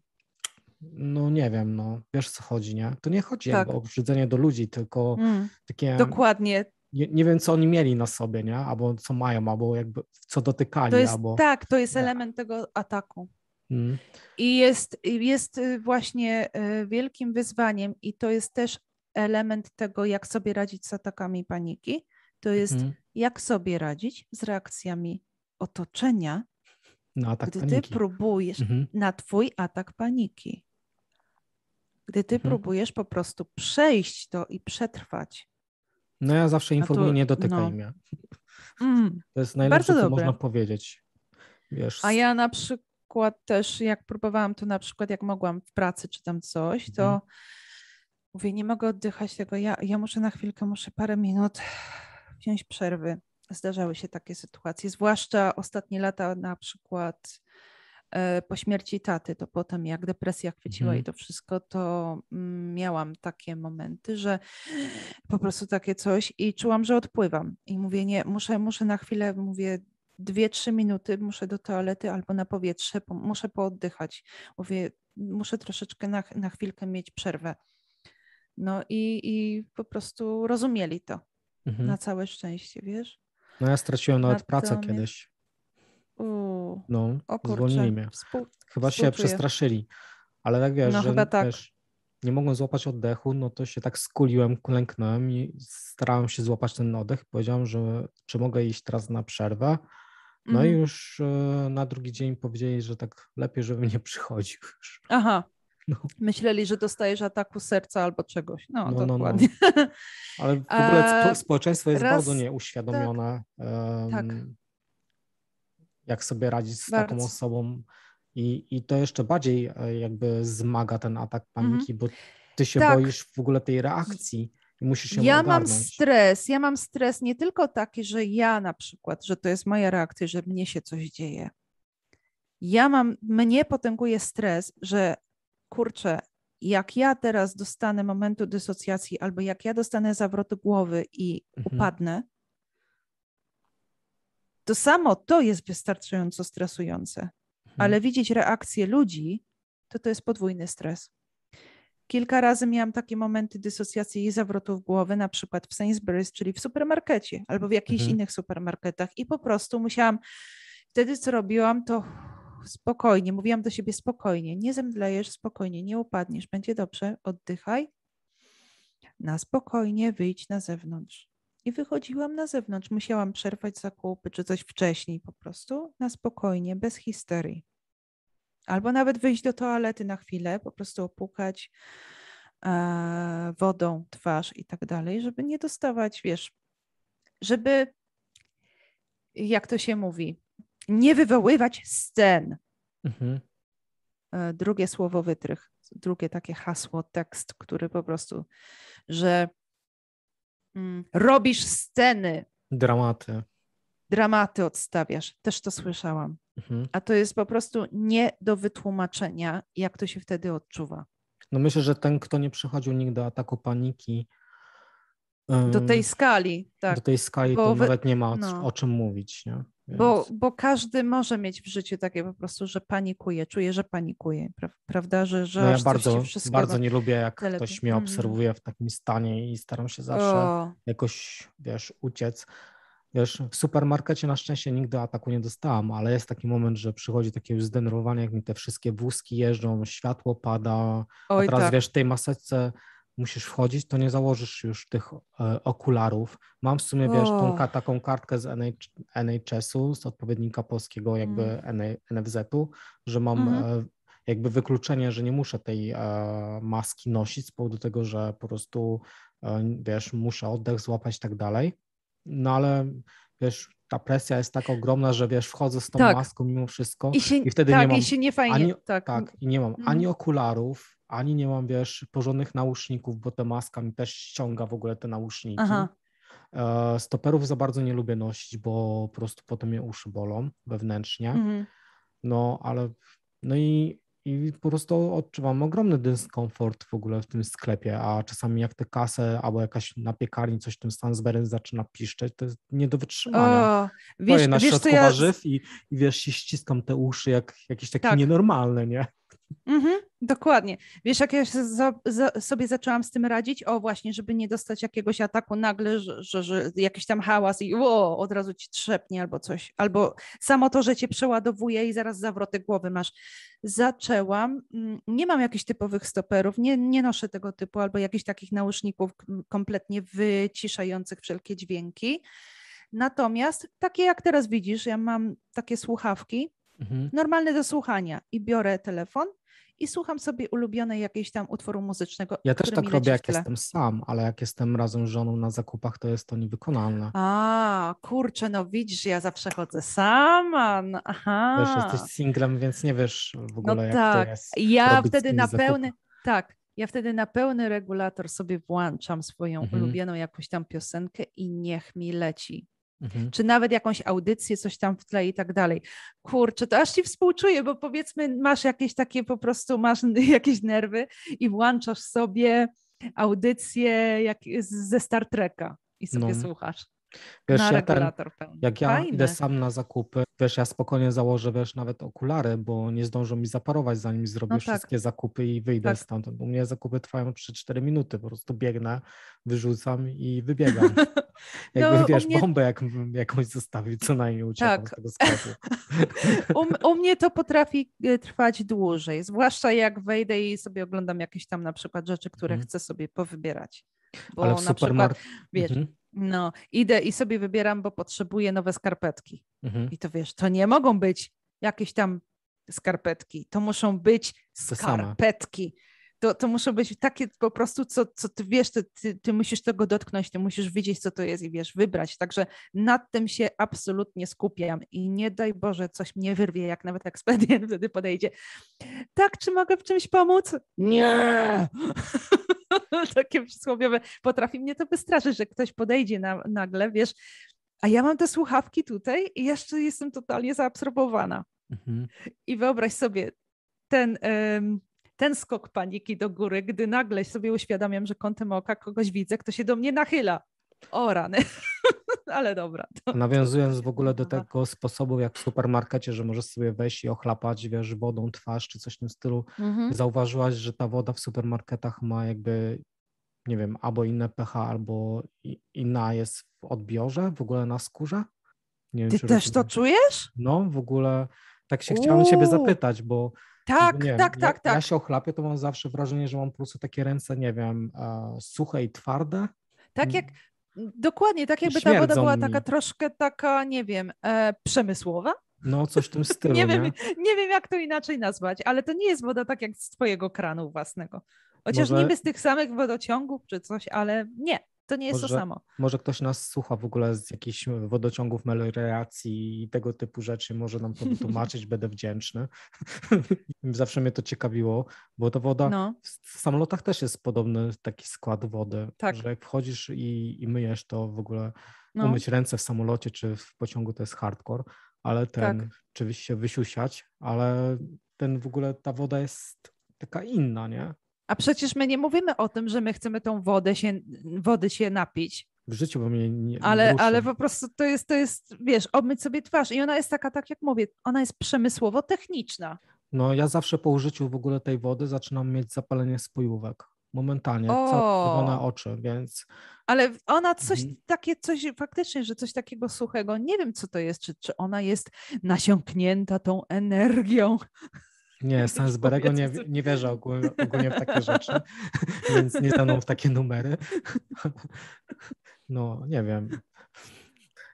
no nie wiem, no wiesz co chodzi, nie? To nie chodzi tak. o obrzydzenie do ludzi, tylko mm, takie... Dokładnie, nie, nie, wiem, co oni mieli na sobie, nie? Albo co mają, albo jakby co dotykali. To jest, albo... Tak, to jest nie. element tego ataku. Mm. I jest, jest y, właśnie y, wielkim wyzwaniem, i to jest też element tego, jak sobie radzić z atakami paniki. To jest, mhm. jak sobie radzić z reakcjami otoczenia, na atak gdy paniki. ty próbujesz hmm na twój atak paniki. Gdy ty hmm próbujesz po prostu przejść to i przetrwać. No ja zawsze informuję, to, nie dotykaj no. mnie. Mm, to jest najlepsze, co można powiedzieć. Wiesz, A ja na przykład też, jak próbowałam to na przykład, jak mogłam w pracy czy tam coś, to mm. mówię, nie mogę oddychać tego, ja, ja muszę na chwilkę, muszę parę minut wziąć przerwy. Zdarzały się takie sytuacje, zwłaszcza ostatnie lata na przykład E, po śmierci taty, to potem jak depresja chwyciła mhm. i to wszystko, to mm, miałam takie momenty, że po prostu takie coś i czułam, że odpływam. I mówię, nie, muszę, muszę na chwilę, mówię, dwie, trzy minuty muszę do toalety albo na powietrze, muszę pooddychać. Mówię, muszę troszeczkę na, na chwilkę mieć przerwę. No i, i po prostu rozumieli to. Mhm. Na całe szczęście, wiesz? No ja straciłem nawet pracę kiedyś Uu, no, zwolnili mnie. Współ, chyba się przestraszyli. Ale tak wiesz, no, że tak. Wiesz, nie mogłem złapać oddechu, no to się tak skuliłem, klęknąłem i starałem się złapać ten oddech. Powiedziałem, że czy mogę iść teraz na przerwę. No mm. i mhm. już e, na drugi dzień powiedzieli, że tak lepiej, żebym nie przychodził już. Aha. No. Myśleli, że dostajesz ataku serca albo czegoś. No, no, no, no. dokładnie. No, Ale w ogóle A... społeczeństwo jest Raz... bardzo nieuświadomione. Tak. Um, tak jak sobie radzić z Bardzo. taką osobą. I, I to jeszcze bardziej e, jakby zmaga ten atak mhm. paniki, bo ty się tak. boisz w ogóle tej reakcji i musisz się Ja ogarnąć. mam stres, ja mam stres nie tylko taki, że ja na przykład, że to jest moja reakcja, że mnie się coś dzieje. Ja mam, mnie potęguje stres, że kurczę, jak ja teraz dostanę momentu dysocjacji albo jak ja dostanę zawrotu głowy i mhm. upadnę, to samo to jest wystarczająco stresujące, mhm. ale widzieć reakcję ludzi, to to jest podwójny stres. Kilka razy miałam takie momenty dysocjacji i zawrotów głowy, na przykład w Sainsbury's, czyli w supermarkecie albo w jakichś mhm. innych supermarketach i po prostu musiałam, wtedy co robiłam, to spokojnie, mówiłam do siebie spokojnie, nie zemdlejesz, spokojnie, nie upadniesz, będzie dobrze, oddychaj, na spokojnie wyjdź na zewnątrz i wychodziłam na zewnątrz. Musiałam przerwać zakupy czy coś wcześniej po prostu na spokojnie, bez histerii. Albo nawet wyjść do toalety na chwilę, po prostu opukać e, wodą twarz i tak dalej, żeby nie dostawać, wiesz, żeby, jak to się mówi, nie wywoływać scen. Mhm. E, drugie słowo wytrych, drugie takie hasło, tekst, który po prostu, że Mm. robisz sceny. Dramaty. Dramaty odstawiasz. Też to słyszałam. Mhm. A to jest po prostu nie do wytłumaczenia, jak to się wtedy odczuwa. No myślę, że ten, kto nie przechodził nigdy ataku paniki. Um, do tej skali, tak. Do tej skali Bo to nawet nie ma no. o czym mówić. Nie? Bo, bo każdy może mieć w życiu takie po prostu, że panikuje, czuje, że panikuje, prawda? Że, że no ja bardzo, bardzo nie lubię, jak ktoś mnie mm. obserwuje w takim stanie i staram się zawsze o. jakoś, wiesz, uciec. Wiesz, w supermarkecie na szczęście nigdy ataku nie dostałam, ale jest taki moment, że przychodzi takie już zdenerwowanie, jak mi te wszystkie wózki jeżdżą, światło pada, Oj, a teraz tak. wiesz, w tej maseczce musisz wchodzić, to nie założysz już tych e, okularów. Mam w sumie, wiesz, tą, taką kartkę z NHS-u, z odpowiednika polskiego jakby mm. NFZ-u, że mam mm. jakby wykluczenie, że nie muszę tej e, maski nosić z powodu tego, że po prostu, wiesz, muszę oddech złapać i tak dalej. No ale, wiesz, ta presja jest tak ogromna, że wiesz, wchodzę z tą tak. maską mimo wszystko i, się, i wtedy tak, nie mam. I się nie fajnie, ani, tak. tak. i nie mam mhm. ani okularów, ani nie mam, wiesz, porządnych nauszników, bo ta maska mi też ściąga w ogóle te nauszniki. Aha. E, stoperów za bardzo nie lubię nosić, bo po prostu potem mnie uszy bolą wewnętrznie. Mhm. No, ale no i, i po prostu odczuwam ogromny dyskomfort w ogóle w tym sklepie, a czasami jak te kasę albo jakaś na piekarni coś tym Stansberry zaczyna piszczeć, to jest nie do wytrzymania. O, wiesz, Boję na wiesz, środku ja... warzyw i, i wiesz, się ściskam te uszy jak jakieś takie tak. nienormalne, nie? Mhm, dokładnie. Wiesz, jak ja za, za, sobie zaczęłam z tym radzić? O, właśnie, żeby nie dostać jakiegoś ataku nagle, że, że, że jakiś tam hałas i o, od razu ci trzepnie albo coś. Albo samo to, że cię przeładowuje i zaraz zawroty głowy masz. Zaczęłam, mm, nie mam jakichś typowych stoperów, nie, nie noszę tego typu albo jakichś takich nauszników kompletnie wyciszających wszelkie dźwięki. Natomiast takie jak teraz widzisz, ja mam takie słuchawki, normalne mhm. normalny do słuchania i biorę telefon i słucham sobie ulubionej jakiejś tam utworu muzycznego. Ja też tak robię, jak jestem sam, ale jak jestem razem z żoną na zakupach, to jest to niewykonalne. A, kurczę, no widzisz, ja zawsze chodzę sama. No, aha. Wiesz, jesteś singlem, więc nie wiesz w no ogóle, no jak tak. to jest. Ja wtedy na pełny, tak, ja wtedy na pełny regulator sobie włączam swoją mhm. ulubioną jakąś tam piosenkę i niech mi leci. Mhm. Czy nawet jakąś audycję, coś tam w tle i tak dalej. Kurczę, to aż ci współczuję, bo powiedzmy, masz jakieś takie po prostu, masz jakieś nerwy i włączasz sobie audycję jak, ze Star Treka i sobie no. słuchasz. Wiesz, na ja ten, Jak ja Fajne. idę sam na zakupy, wiesz, ja spokojnie założę, wiesz, nawet okulary, bo nie zdążą mi zaparować, zanim zrobię no tak. wszystkie zakupy i wyjdę tak. stamtąd. U mnie zakupy trwają 3-4 minuty, po prostu biegnę, wyrzucam i wybiegam. Jakby, no, wiesz, mnie... bombę jak, jakąś zostawić, co najmniej uciekam tak. z tego sklepu. u, u mnie to potrafi y, trwać dłużej, zwłaszcza jak wejdę i sobie oglądam jakieś tam na przykład rzeczy, które mm. chcę sobie powybierać. Bo Ale w na przykład, wiesz, mm -hmm no, idę i sobie wybieram, bo potrzebuję nowe skarpetki. Mhm. I to wiesz, to nie mogą być jakieś tam skarpetki, to muszą być skarpetki. To, to muszą być takie po prostu, co, co ty wiesz, ty, ty, ty musisz tego dotknąć, ty musisz widzieć, co to jest i wiesz, wybrać. Także nad tym się absolutnie skupiam i nie daj Boże, coś mnie wyrwie, jak nawet ekspedient wtedy podejdzie. Tak, czy mogę w czymś pomóc? Nie! takie przysłowiowe, potrafi mnie to wystraszyć, że ktoś podejdzie na, nagle, wiesz, a ja mam te słuchawki tutaj i jeszcze jestem totalnie zaabsorbowana. Mhm. I wyobraź sobie ten, ten skok paniki do góry, gdy nagle sobie uświadamiam, że kątem oka kogoś widzę, kto się do mnie nachyla. O rany. ale dobra. To... Nawiązując w ogóle do tego sposobu, jak w supermarkecie, że możesz sobie wejść i ochlapać, wiesz, wodą twarz czy coś w tym stylu, mhm. zauważyłaś, że ta woda w supermarketach ma jakby, nie wiem, albo inne pH, albo inna jest w odbiorze, w ogóle na skórze? Wiem, Ty też rozumiem. to czujesz? No, w ogóle tak się Uuu. chciałem ciebie zapytać, bo tak, wiem, tak, tak, ja, tak. Ja się ochlapię, to mam zawsze wrażenie, że mam po prostu takie ręce, nie wiem, e, suche i twarde. Tak jak Dokładnie, tak jakby Śmierdzą ta woda była mi. taka troszkę taka, nie wiem, e, przemysłowa. No, coś w tym stylu. nie, wiem, nie? nie wiem, jak to inaczej nazwać, ale to nie jest woda tak jak z twojego kranu własnego. Chociaż Może... niby z tych samych wodociągów czy coś, ale nie, to nie jest może, to samo. Może ktoś nas słucha w ogóle z jakichś e, wodociągów, melioracji i tego typu rzeczy, może nam to wytłumaczyć, będę wdzięczny. Zawsze mnie to ciekawiło, bo ta woda no. w samolotach też jest podobny taki skład wody, tak. że jak wchodzisz i, i myjesz to w ogóle, no. umyć ręce w samolocie czy w pociągu to jest hardcore, ale ten, tak. oczywiście wysiusiać, ale ten w ogóle, ta woda jest taka inna, nie? A przecież my nie mówimy o tym, że my chcemy tą wodę się, wody się napić. W życiu, bo mnie nie. Ale, nie ale po prostu to jest, to jest, wiesz, obmyć sobie twarz. I ona jest taka, tak jak mówię, ona jest przemysłowo techniczna. No, ja zawsze po użyciu w ogóle tej wody zaczynam mieć zapalenie spojówek. Momentalnie, cała na oczy, więc. Ale ona coś mhm. takie, coś faktycznie, że coś takiego suchego, nie wiem co to jest, czy, czy ona jest nasiąknięta tą energią. Nie, Sans Berego nie, nie wierzę ogólnie, ogólnie w takie rzeczy, więc nie stanął w takie numery. No, nie wiem.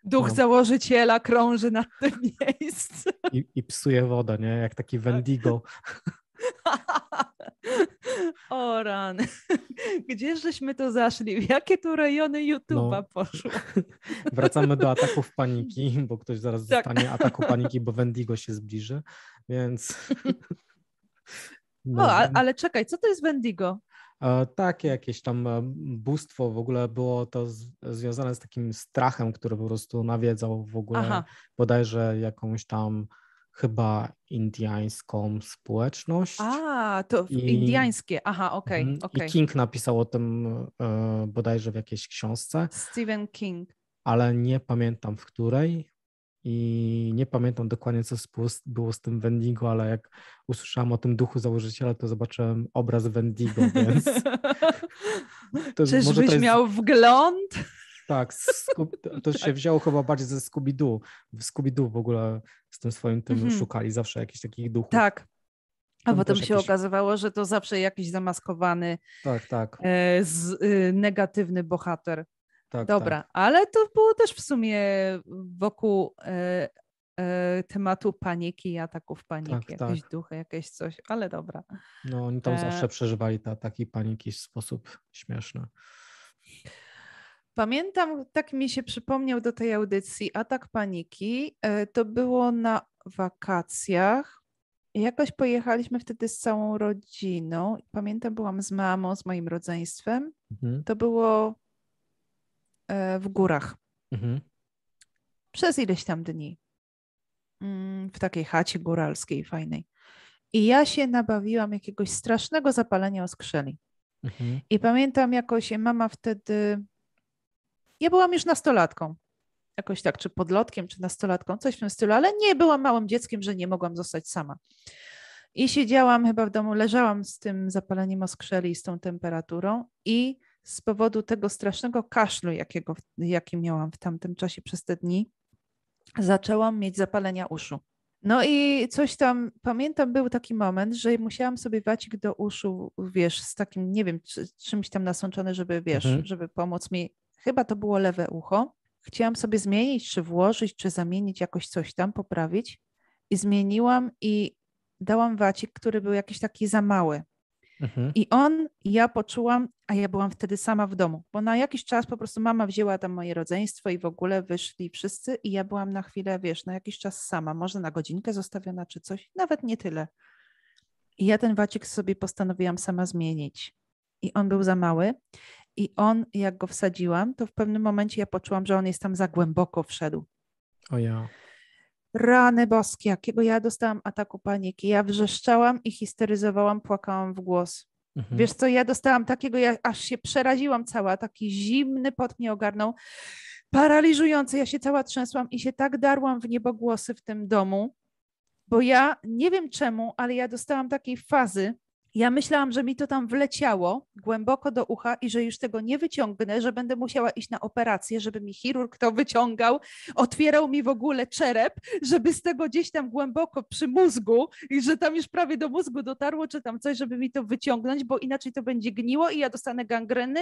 Duch no. założyciela krąży nad tym miejscem. I, I, psuje wodę, nie? Jak taki tak. Wendigo. O rany. Gdzie żeśmy to zaszli? W jakie tu rejony YouTube'a no. poszło? Wracamy do ataków paniki, bo ktoś zaraz tak. dostanie ataku paniki, bo Wendigo się zbliży, więc... No. O, ale czekaj, co to jest Wendigo? E, takie jakieś tam e, bóstwo w ogóle było to z, związane z takim strachem, który po prostu nawiedzał w ogóle Aha. bodajże jakąś tam chyba indyjską społeczność. A, to I, indyjskie, aha, mhm, okej. Okay, okay, I King napisał o tym e, bodajże w jakiejś książce. Stephen King. Ale nie pamiętam w której i nie pamiętam dokładnie, co było z tym Wendigo, ale jak usłyszałam o tym duchu założyciela, to zobaczyłem obraz Wendigo, więc... Czyżbyś miał wgląd? Tak, to się tak. wzięło chyba bardziej ze Scooby-Doo. W Scooby-Doo w ogóle z tym swoim tym mm -hmm. szukali zawsze jakichś takich duchów. Tak. A potem się jakiś... okazywało, że to zawsze jakiś zamaskowany, tak, tak. E, z, e, negatywny bohater. Tak, Dobra, tak. ale to było też w sumie wokół e, e tematu paniki i ataków paniki, tak, jakieś tak. duchy, jakieś coś, ale dobra. No oni tam e... zawsze przeżywali taki paniki w sposób śmieszny. Pamiętam, tak mi się przypomniał do tej audycji atak paniki. E, to było na wakacjach. Jakoś pojechaliśmy wtedy z całą rodziną. Pamiętam, byłam z mamą, z moim rodzeństwem. Mhm. To było e, w górach. Mhm. Przez ileś tam dni. Mm, w takiej chacie góralskiej fajnej. I ja się nabawiłam jakiegoś strasznego zapalenia oskrzeli. Mhm. I pamiętam, jakoś mama wtedy ja byłam już nastolatką. Jakoś tak, czy podlotkiem, czy nastolatką, coś w tym stylu, ale nie byłam małym dzieckiem, że nie mogłam zostać sama. I siedziałam chyba w domu, leżałam z tym zapaleniem oskrzeli, z tą temperaturą i z powodu tego strasznego kaszlu, jakiego, jaki miałam w tamtym czasie przez te dni, zaczęłam mieć zapalenia uszu. No i coś tam, pamiętam, był taki moment, że musiałam sobie wacik do uszu, wiesz, z takim, nie wiem, czy, czymś tam nasączony, żeby, wiesz, mhm. żeby pomóc mi chyba to było lewe ucho. Chciałam sobie zmienić, czy włożyć, czy zamienić jakoś coś tam, poprawić. I zmieniłam i dałam wacik, który był jakiś taki za mały. Mhm. I on, ja poczułam, a ja byłam wtedy sama w domu, bo na jakiś czas po prostu mama wzięła tam moje rodzeństwo i w ogóle wyszli wszyscy i ja byłam na chwilę, wiesz, na jakiś czas sama, może na godzinkę zostawiona czy coś, nawet nie tyle. I ja ten wacik sobie postanowiłam sama zmienić. I on był za mały. I on, jak go wsadziłam, to w pewnym momencie ja poczułam, że on jest tam za głęboko wszedł. O ja. Rany boskie, jakiego ja dostałam ataku paniki. Ja wrzeszczałam i histeryzowałam, płakałam w głos. Mhm. Wiesz co, ja dostałam takiego, ja aż się przeraziłam cała, taki zimny pot mnie ogarnął, paraliżujący, ja się cała trzęsłam i się tak darłam w niebogłosy w tym domu, bo ja nie wiem czemu, ale ja dostałam takiej fazy, ja myślałam, że mi to tam wleciało głęboko do ucha i że już tego nie wyciągnę, że będę musiała iść na operację, żeby mi chirurg to wyciągał, otwierał mi w ogóle czerep, żeby z tego gdzieś tam głęboko przy mózgu i że tam już prawie do mózgu dotarło, czy tam coś, żeby mi to wyciągnąć, bo inaczej to będzie gniło i ja dostanę gangreny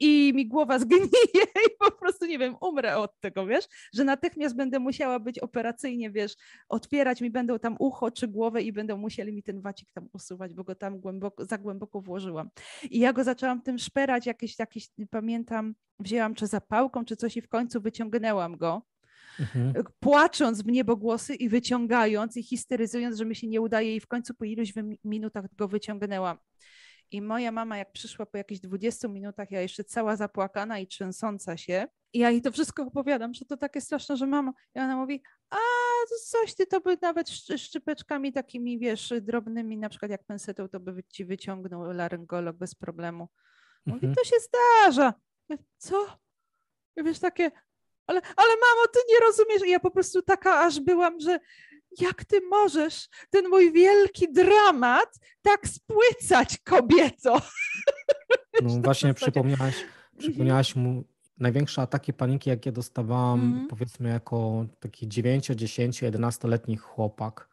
i mi głowa zgnije i po prostu, nie wiem, umrę od tego, wiesz, że natychmiast będę musiała być operacyjnie, wiesz, otwierać mi będą tam ucho czy głowę i będą musieli mi ten wacik tam usuwać, bo go tam głęboko głęboko, za głęboko włożyłam. I ja go zaczęłam tym szperać, jakieś, jakieś pamiętam, wzięłam czy zapałką, czy coś i w końcu wyciągnęłam go. Mhm. E, płacząc w niebogłosy i wyciągając i histeryzując, że mi się nie udaje, i w końcu po iluś minutach go wyciągnęłam. I moja mama, jak przyszła po jakichś 20 minutach, ja jeszcze cała zapłakana i trzęsąca się, i ja jej to wszystko opowiadam, że to takie straszne, że mama. I ona mówi: A, coś ty to by nawet szczypeczkami takimi, wiesz, drobnymi, na przykład jak pensetą, to by ci wyciągnął laryngolog bez problemu. Mówi, mhm. to się zdarza. Co? I wiesz, takie, ale, ale mamo, ty nie rozumiesz. I ja po prostu taka aż byłam, że jak ty możesz ten mój wielki dramat tak spłycać kobieto? No właśnie przypomniałaś, mhm. przypomniałaś mu największe ataki paniki, jakie dostawałam, mm. powiedzmy, jako taki 9, 10, 11-letni chłopak.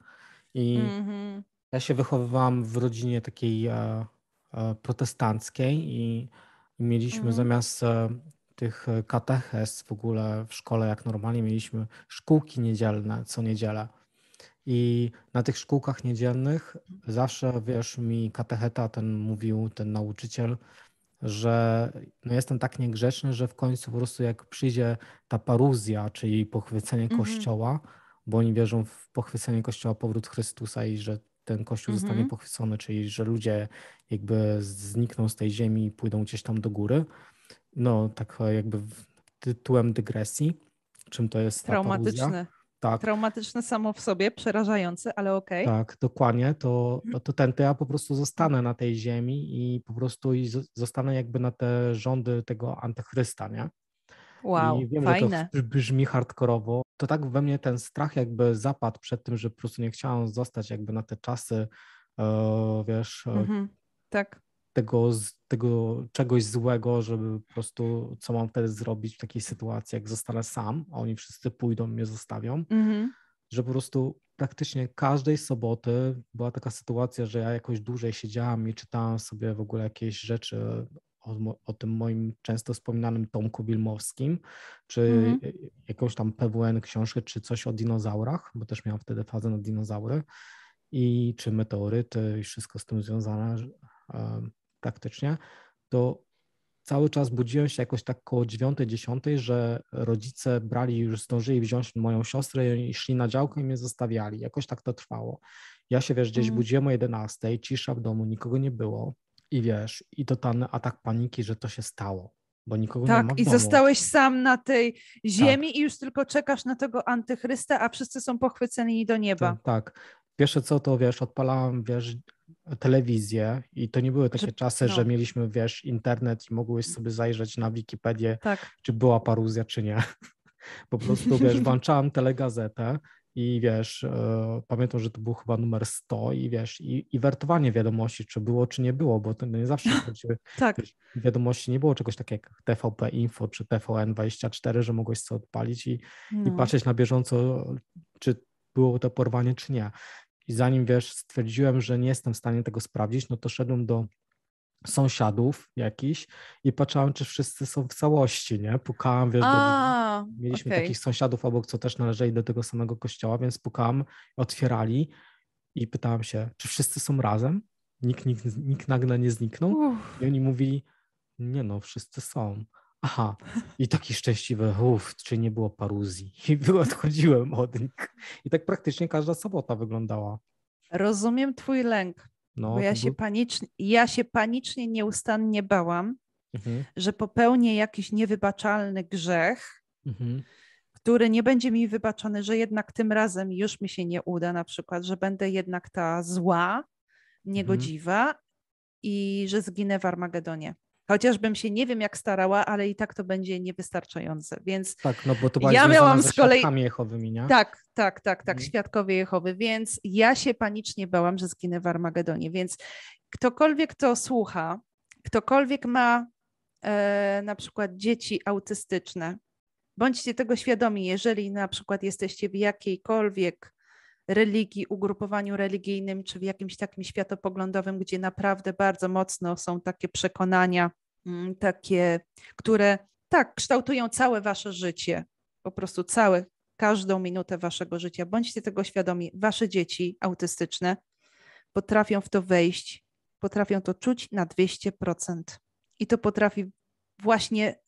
I mm-hmm. ja się wychowywałam w rodzinie takiej e, e, protestanckiej i mieliśmy mm. zamiast e, tych kateches w ogóle w szkole, jak normalnie mieliśmy szkółki niedzielne co niedzielę. I na tych szkółkach niedzielnych zawsze, wiesz, mi katecheta ten mówił, ten nauczyciel, że no jestem tak niegrzeczny, że w końcu po prostu jak przyjdzie ta paruzja, czyli pochwycenie mm -hmm. Kościoła, bo oni wierzą w pochwycenie Kościoła, powrót Chrystusa i że ten Kościół mm -hmm. zostanie mhm. pochwycony, czyli że ludzie jakby znikną z tej ziemi i pójdą gdzieś tam do góry. No tak jakby tytułem dygresji, czym to jest Traumatyczne. Tak. Traumatyczne samo w sobie, przerażające, ale okej. Okay. Tak, dokładnie. To, mhm. to ten, to ja po prostu zostanę na tej ziemi i po prostu i zostanę jakby na te rządy tego antychrysta, nie? Wow, I wiem, fajne. że to brzmi hardkorowo. To tak we mnie ten strach jakby zapadł przed tym, że po prostu nie chciałam zostać jakby na te czasy, e, wiesz, e, mhm, tak tego, tego czegoś złego, żeby po prostu co mam wtedy zrobić w takiej sytuacji, jak zostanę sam, a oni wszyscy pójdą, mnie zostawią, mm-hmm. że po prostu praktycznie każdej soboty była taka sytuacja, że ja jakoś dłużej siedziałam i czytałam sobie w ogóle jakieś rzeczy o, o tym moim często wspominanym Tomku Bilmowskim, czy mm-hmm. jakąś tam PWN książkę, czy coś o dinozaurach, bo też miałam wtedy fazę na dinozaury, i czy meteoryty i wszystko z tym związane praktycznie, to cały czas budziłem się jakoś tak koło dziewiątej dziesiątej, że rodzice brali, już zdążyli wziąć moją siostrę i szli na działkę i mnie zostawiali. Jakoś tak to trwało. Ja się, wiesz, gdzieś mm. budziłem o 11, cisza w domu, nikogo nie było i wiesz, i totalny atak paniki, że to się stało, bo nikogo tak, nie ma w i domu. zostałeś sam na tej tak. ziemi tak. i już tylko czekasz na tego antychrysta, a wszyscy są pochwyceni do nieba. Tak, tak. Pierwsze co to, wiesz, odpalałem, wiesz, telewizję i to nie były takie że, znaczy, czasy, no. że mieliśmy, wiesz, internet i mogłeś sobie zajrzeć na Wikipedię, tak. czy była paruzja, czy nie. Po prostu, wiesz, włączałam telegazetę i wiesz, e, pamiętam, że to był chyba numer 100 i wiesz, i, i wertowanie wiadomości, czy było, czy nie było, bo to nie zawsze tak. wiadomości nie było czegoś takiego jak TVP Info czy TVN24, że mogłeś sobie odpalić i, no. i patrzeć na bieżąco, czy było to porwanie, czy nie. I zanim wiesz, stwierdziłem, że nie jestem w stanie tego sprawdzić, no to szedłem do sąsiadów jakiś i patrzyłem, czy wszyscy są w całości, nie? Pukałem, wiesz, A, do... mieliśmy okay. takich sąsiadów obok, co też należeli do tego samego kościoła, więc pukałam, otwierali i pytałam się, czy wszyscy są razem? Nikt, nikt, nikt nagle nie zniknął? Uff. I oni mówili, nie no, wszyscy są. Aha, i taki szczęśliwy, uff, czy nie było paruzji. I odchodziłem od nich. I tak praktycznie każda sobota wyglądała. Rozumiem twój lęk. No, bo ja, się panicznie, ja się panicznie nieustannie bałam, mhm. że popełnię jakiś niewybaczalny grzech, mhm. który nie będzie mi wybaczony, że jednak tym razem już mi się nie uda, na przykład, że będę jednak ta zła, mhm. niegodziwa i że zginę w Armagedonie. Chociażbym się nie wiem jak starała, ale i tak to będzie niewystarczające. Więc tak, no bo to ja miałam z kolei Jehowymi, nie? Tak, tak, tak, tak, mhm. świadkowie Jehowy, więc ja się panicznie bałam, że zginę w Armagedonie, więc ktokolwiek to słucha, ktokolwiek ma e, na przykład dzieci autystyczne, bądźcie tego świadomi, jeżeli na przykład jesteście w jakiejkolwiek religii, ugrupowaniu religijnym, czy w jakimś takim światopoglądowym, gdzie naprawdę bardzo mocno są takie przekonania, mm, takie, które tak kształtują całe wasze życie, po prostu całe, każdą minutę waszego życia. Bądźcie tego świadomi. Wasze dzieci autystyczne potrafią w to wejść, potrafią to czuć na 200%. I to potrafi właśnie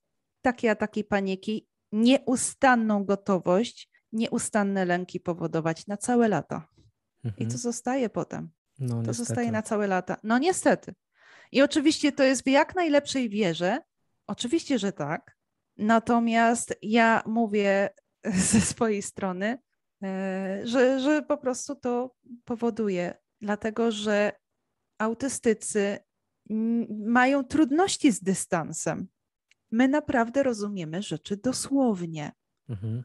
takie ataki paniki, nieustanną gotowość nieustanne lęki powodować na całe lata. Mhm. I to mhm. zostaje potem. No, to niestety. zostaje na całe lata. No niestety. I oczywiście to jest w jak najlepszej wierze. Oczywiście, że tak. Natomiast ja mówię ze swojej strony, e, że, że po prostu to powoduje, dlatego że autystycy mają trudności z dystansem. My naprawdę rozumiemy rzeczy dosłownie. Mhm.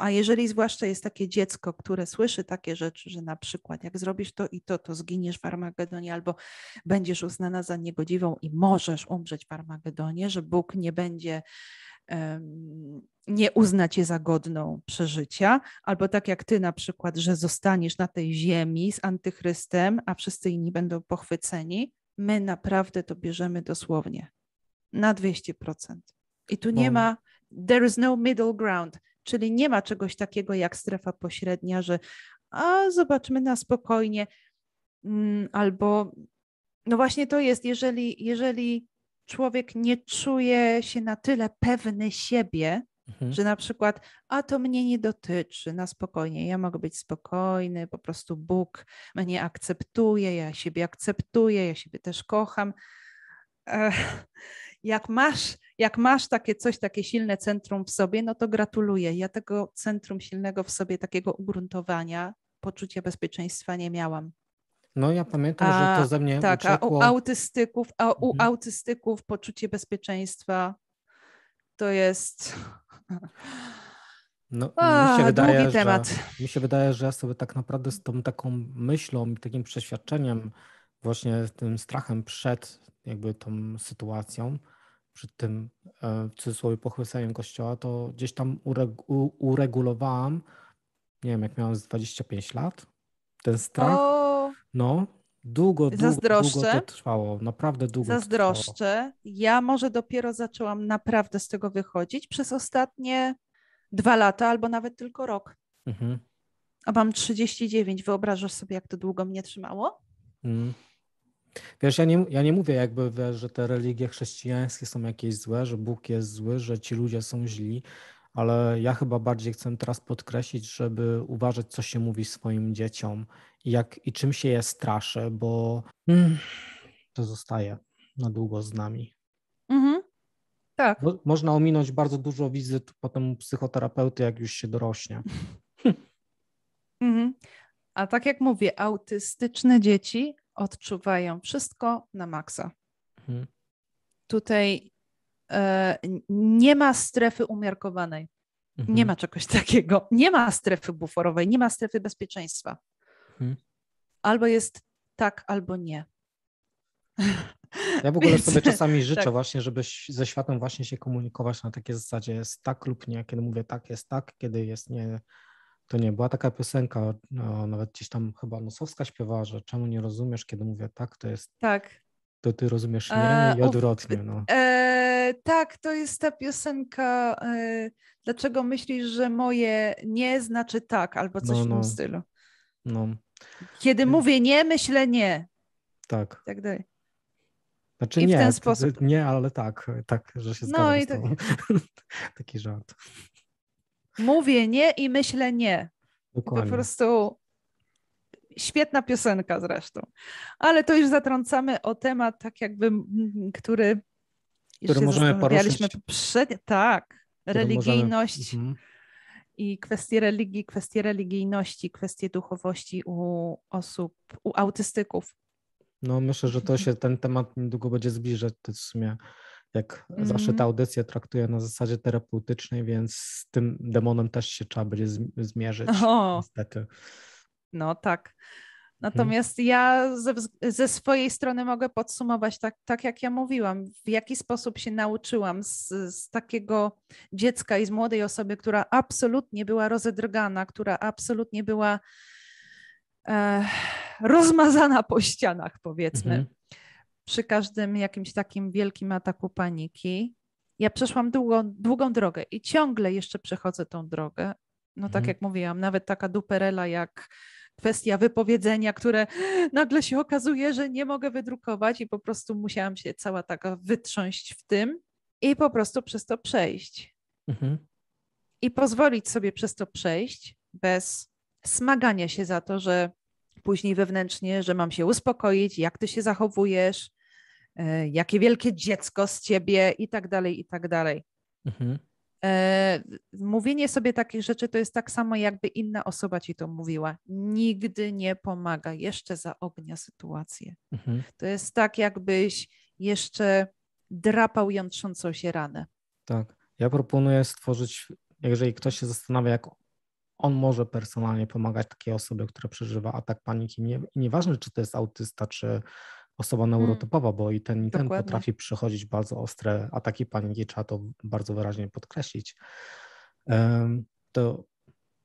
A jeżeli zwłaszcza jest takie dziecko, które słyszy takie rzeczy, że na przykład jak zrobisz to i to, to zginiesz w Armagedonie albo będziesz uznana za niegodziwą i możesz umrzeć w Armagedonie, że Bóg nie będzie nie uzna cię za godną przeżycia, albo tak jak ty na przykład, że zostaniesz na tej ziemi z antychrystem, a wszyscy inni będą pochwyceni, my naprawdę to bierzemy dosłownie na 200%. I tu nie no. ma, there is no middle ground czyli nie ma czegoś takiego jak strefa pośrednia, że a zobaczmy na spokojnie, mm, albo no właśnie to jest, jeżeli, jeżeli człowiek nie czuje się na tyle pewny siebie, mhm. że na przykład, a to mnie nie dotyczy, na spokojnie, ja mogę być spokojny, po prostu Bóg mnie akceptuje, ja siebie akceptuję, ja siebie też kocham. Jak masz jak masz takie coś, takie silne centrum w sobie, no to gratuluję. Ja tego centrum silnego w sobie, takiego ugruntowania, poczucia bezpieczeństwa nie miałam. No ja pamiętam, a, że to ze mnie Tak, uciekło. a u autystyków, a u mhm. autystyków poczucie bezpieczeństwa to jest... No, a, mi, się wydaje, że, temat. mi się wydaje, że ja sobie tak naprawdę z tą taką myślą i takim przeświadczeniem, właśnie tym strachem przed jakby tą sytuacją, przed tym e, w cudzysłowie pochwyceniem kościoła, to gdzieś tam uregulowałam, nie wiem, jak miałam z 25 lat, ten strach. O... No, długo, długo, długo to trwało, naprawdę długo. Zazdroszczę. Trwało. Ja może dopiero zaczęłam naprawdę z tego wychodzić przez ostatnie dwa lata albo nawet tylko rok. Mhm. A mam 39, wyobrażasz sobie, jak to długo mnie trzymało? Mhm. Wiesz, ja nie, ja nie mówię jakby, wiesz, że te religie chrześcijańskie są jakieś złe, że Bóg jest zły, że ci ludzie są źli, ale ja chyba bardziej chcę teraz podkreślić, żeby uważać, co się mówi swoim dzieciom i, jak, i czym się je straszy, bo mm, to zostaje na długo z nami. Mhm. Tak. można ominąć bardzo dużo wizyt potem u psychoterapeuty, jak już się dorośnie. Mhm. A tak jak mówię, autystyczne dzieci odczuwają wszystko na maksa. Mhm. Tutaj e, nie ma strefy umiarkowanej. Mhm. Nie ma czegoś takiego. Nie ma strefy buforowej, nie ma strefy bezpieczeństwa. Mhm. Albo jest tak, albo nie. Ja w ogóle Więc, sobie czasami życzę tak. właśnie, żeby ze światem właśnie się komunikować na takiej zasadzie jest tak lub nie, kiedy mówię tak jest tak, kiedy jest nie, to nie, była taka piosenka, no, nawet gdzieś tam chyba Nosowska śpiewała, że czemu nie rozumiesz, kiedy mówię tak, to jest... Tak. To ty rozumiesz nie e, i odwrotnie, no. E, tak, to jest ta piosenka, e, dlaczego myślisz, że moje nie znaczy tak, albo coś no, no. w tym no. stylu. No. Kiedy mówię nie, myślę nie. Tak. I tak dalej. Znaczy I nie, w ten sposób. Nie, ale tak, tak, że się no zgadzam no i tak. Taki żart. Mówię nie i myślę nie. Dokładnie. po prostu świetna piosenka zresztą. Ale to już zatrącamy o temat, tak jakby, który, tak, który możemy poruszyć. Przed... Tak, religijność możemy... i kwestie religii, kwestie religijności, kwestie duchowości u osób, u autystyków. No myślę, że to się mhm. ten temat niedługo będzie zbliżać. To w sumie jak mm zawsze ta mhm. audycja traktuje na zasadzie terapeutycznej, więc z tym demonem też się trzeba będzie zmierzyć, o. niestety. No tak. Mhm. Natomiast ja ze, ze, swojej strony mogę podsumować tak, tak, jak ja mówiłam, w jaki sposób się nauczyłam z, z, takiego dziecka i z młodej osoby, która absolutnie była rozedrgana, która absolutnie była e, rozmazana po ścianach, powiedzmy. Hmm przy każdym jakimś takim wielkim ataku paniki. Ja przeszłam długą, długą drogę i ciągle jeszcze przechodzę tą drogę. No tak mhm. jak mówiłam, nawet taka duperela jak kwestia wypowiedzenia, które nagle się okazuje, że nie mogę wydrukować i po prostu musiałam się cała taka wytrząść w tym i po prostu przez to przejść. Mhm. I pozwolić sobie przez to przejść bez smagania się za to, że później wewnętrznie, że mam się uspokoić, jak ty się zachowujesz, E, jakie wielkie dziecko z ciebie i tak dalej, i tak dalej. Mhm. E, mówienie sobie takich rzeczy to jest tak samo, jakby inna osoba ci to mówiła. Nigdy nie pomaga, jeszcze zaognia sytuację. Mhm. To jest tak, jakbyś jeszcze drapał jątrzącą się ranę. Tak. Ja proponuję stworzyć, jeżeli ktoś się zastanawia, jak on może personalnie pomagać takiej osobie, która przeżywa atak paniki. Nie, nieważne, czy to jest autysta, czy osoba mm. neurotypowa, bo i ten, i ten potrafi przychodzić bardzo ostre ataki paniki, trzeba to bardzo wyraźnie podkreślić, to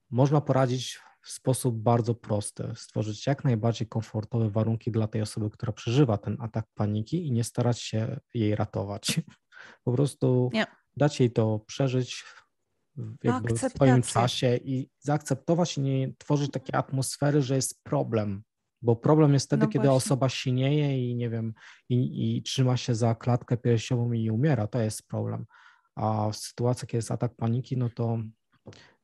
można poradzić w sposób bardzo prosty, stworzyć jak najbardziej komfortowe warunki dla tej osoby, która przeżywa ten atak paniki i nie starać się jej ratować. Po prostu nie. dać jej to przeżyć w swoim czasie i zaakceptować i nie tworzyć takiej atmosfery, że jest problem, bo problem jest wtedy, no kiedy osoba sinieje i nie wiem, i, i, trzyma się za klatkę piersiową i umiera. To jest problem. A w sytuacji, kiedy jest atak paniki, no to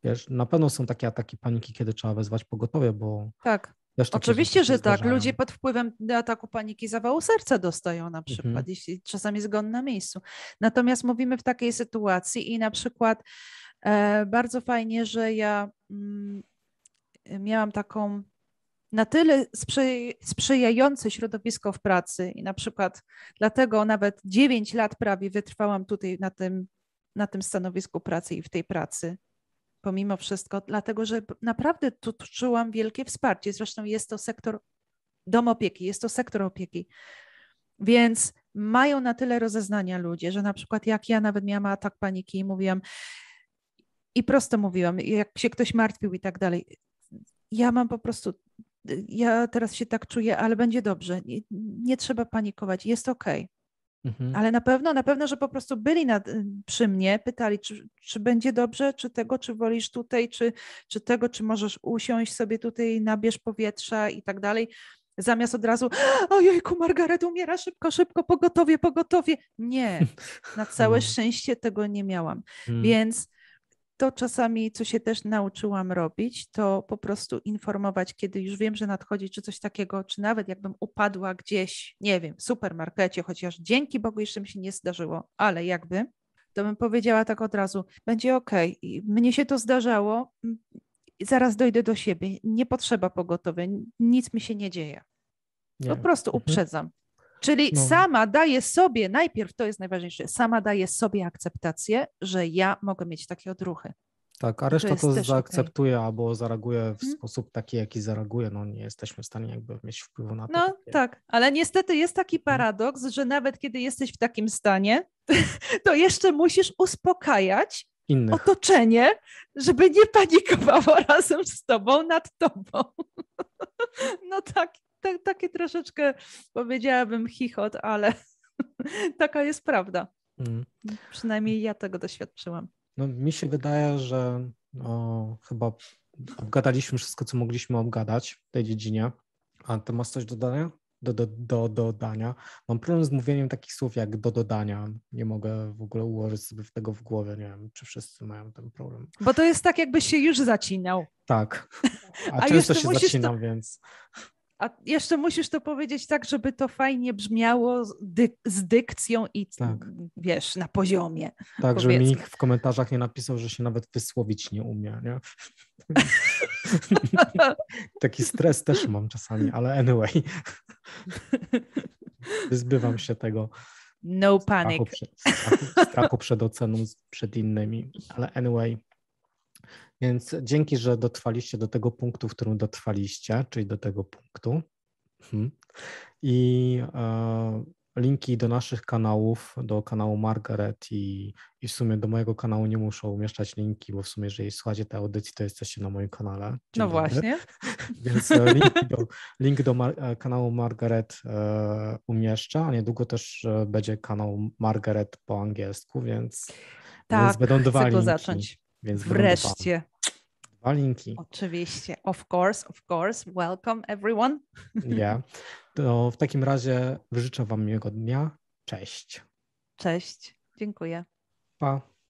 wiesz, na pewno są takie ataki paniki, kiedy trzeba wezwać pogotowie, bo. Tak. Oczywiście, że tak. Ludzie pod wpływem ataku paniki zawału serca dostają na mhm. przykład, mhm. jeśli czasami zgon na miejscu. Natomiast mówimy w takiej sytuacji i na przykład e, bardzo fajnie, że ja mm, miałam taką na tyle sprzyjające środowisko w pracy i na przykład dlatego nawet 9 lat prawie wytrwałam tutaj na tym, na tym stanowisku pracy i w tej pracy pomimo wszystko, dlatego że naprawdę tu czułam wielkie wsparcie. Zresztą jest to sektor dom opieki, jest to sektor opieki. Więc mają na tyle rozeznania ludzie, że na przykład jak ja nawet miałam atak paniki i mówiłam i prosto mówiłam, jak się ktoś martwił i tak dalej. Ja mam po prostu ja teraz się tak czuję, ale będzie dobrze. Nie, nie trzeba panikować, jest okej. Mhm. Ale na pewno, na pewno, że po prostu byli nad, y, przy mnie, pytali, czy, czy będzie dobrze, czy tego, czy wolisz tutaj, czy, czy tego, czy możesz usiąść sobie tutaj, nabierz powietrza i tak dalej. Zamiast od razu, ojejku, Margaret umiera szybko, szybko, pogotowie, pogotowie. Nie, na całe no. szczęście tego nie miałam. Mhm. Więc to czasami, co się też nauczyłam robić, to po prostu informować, kiedy już wiem, że nadchodzi, czy coś takiego, czy nawet jakbym upadła gdzieś, nie wiem, w supermarkecie, chociaż dzięki Bogu jeszcze mi się nie zdarzyło, ale jakby, to bym powiedziała tak od razu: będzie ok, mnie się to zdarzało, zaraz dojdę do siebie, nie potrzeba pogotowia, nic mi się nie dzieje. Nie. Po prostu mhm. uprzedzam. Czyli no. sama daje sobie, najpierw to jest najważniejsze, sama daje sobie akceptację, że ja mogę mieć takie odruchy. Tak, a reszta to, to zaakceptuje okay. albo zareaguje w hmm. sposób taki, jaki zareaguje. No nie jesteśmy w stanie jakby mieć wpływu na to. No takie... tak, ale niestety jest taki mhm. paradoks, że nawet kiedy jesteś w takim stanie, to jeszcze musisz uspokajać Innych. otoczenie, żeby nie panikowało razem z tobą, nad tobą. No tak, tak, takie troszeczkę powiedziałabym chichot, ale taka jest prawda. Mm. Przynajmniej ja tego doświadczyłam. No, mi się wydaje, że o, chyba obgadaliśmy wszystko, co mogliśmy obgadać w tej dziedzinie. A ty masz coś do dodania? Do, do, do dodania. Mam problem z mówieniem takich słów jak do dodania. Nie mogę w ogóle ułożyć sobie tego w głowie. Nie wiem, czy wszyscy mają ten problem. Bo to jest tak, jakby się już zacinał. Tak. A, A często się zacinam, to... więc. A jeszcze musisz to powiedzieć tak, żeby to fajnie brzmiało z, dyk z dykcją i tak. wiesz, na poziomie. Tak, powiedzmy. żeby mi nikt w komentarzach nie napisał, że się nawet wysłowić nie umie. Nie? Taki stres też mam czasami, ale anyway. Wyzbywam się tego. No panic. strachu, strachu przed oceną, przed innymi, ale anyway. Więc dzięki, że dotrwaliście do tego punktu, w którym dotrwaliście, czyli do tego punktu. Mhm. I e, linki do naszych kanałów, do kanału Margaret i, i w sumie do mojego kanału nie muszą umieszczać linki, bo w sumie, jeżeli słuchacie tej audycji, to jesteście na moim kanale. Dzień no dobry. właśnie. Więc e, link do, link do mar e, kanału Margaret e, umieszczę, a niedługo też będzie kanał Margaret po angielsku, więc, tak, więc będą dwa linki. zacząć. Więc wreszcie. Dwa linki. Oczywiście, of course, of course. Welcome everyone. Yeah. To w takim razie życzę Wam miłego dnia. Cześć. Cześć. Dziękuję. Pa.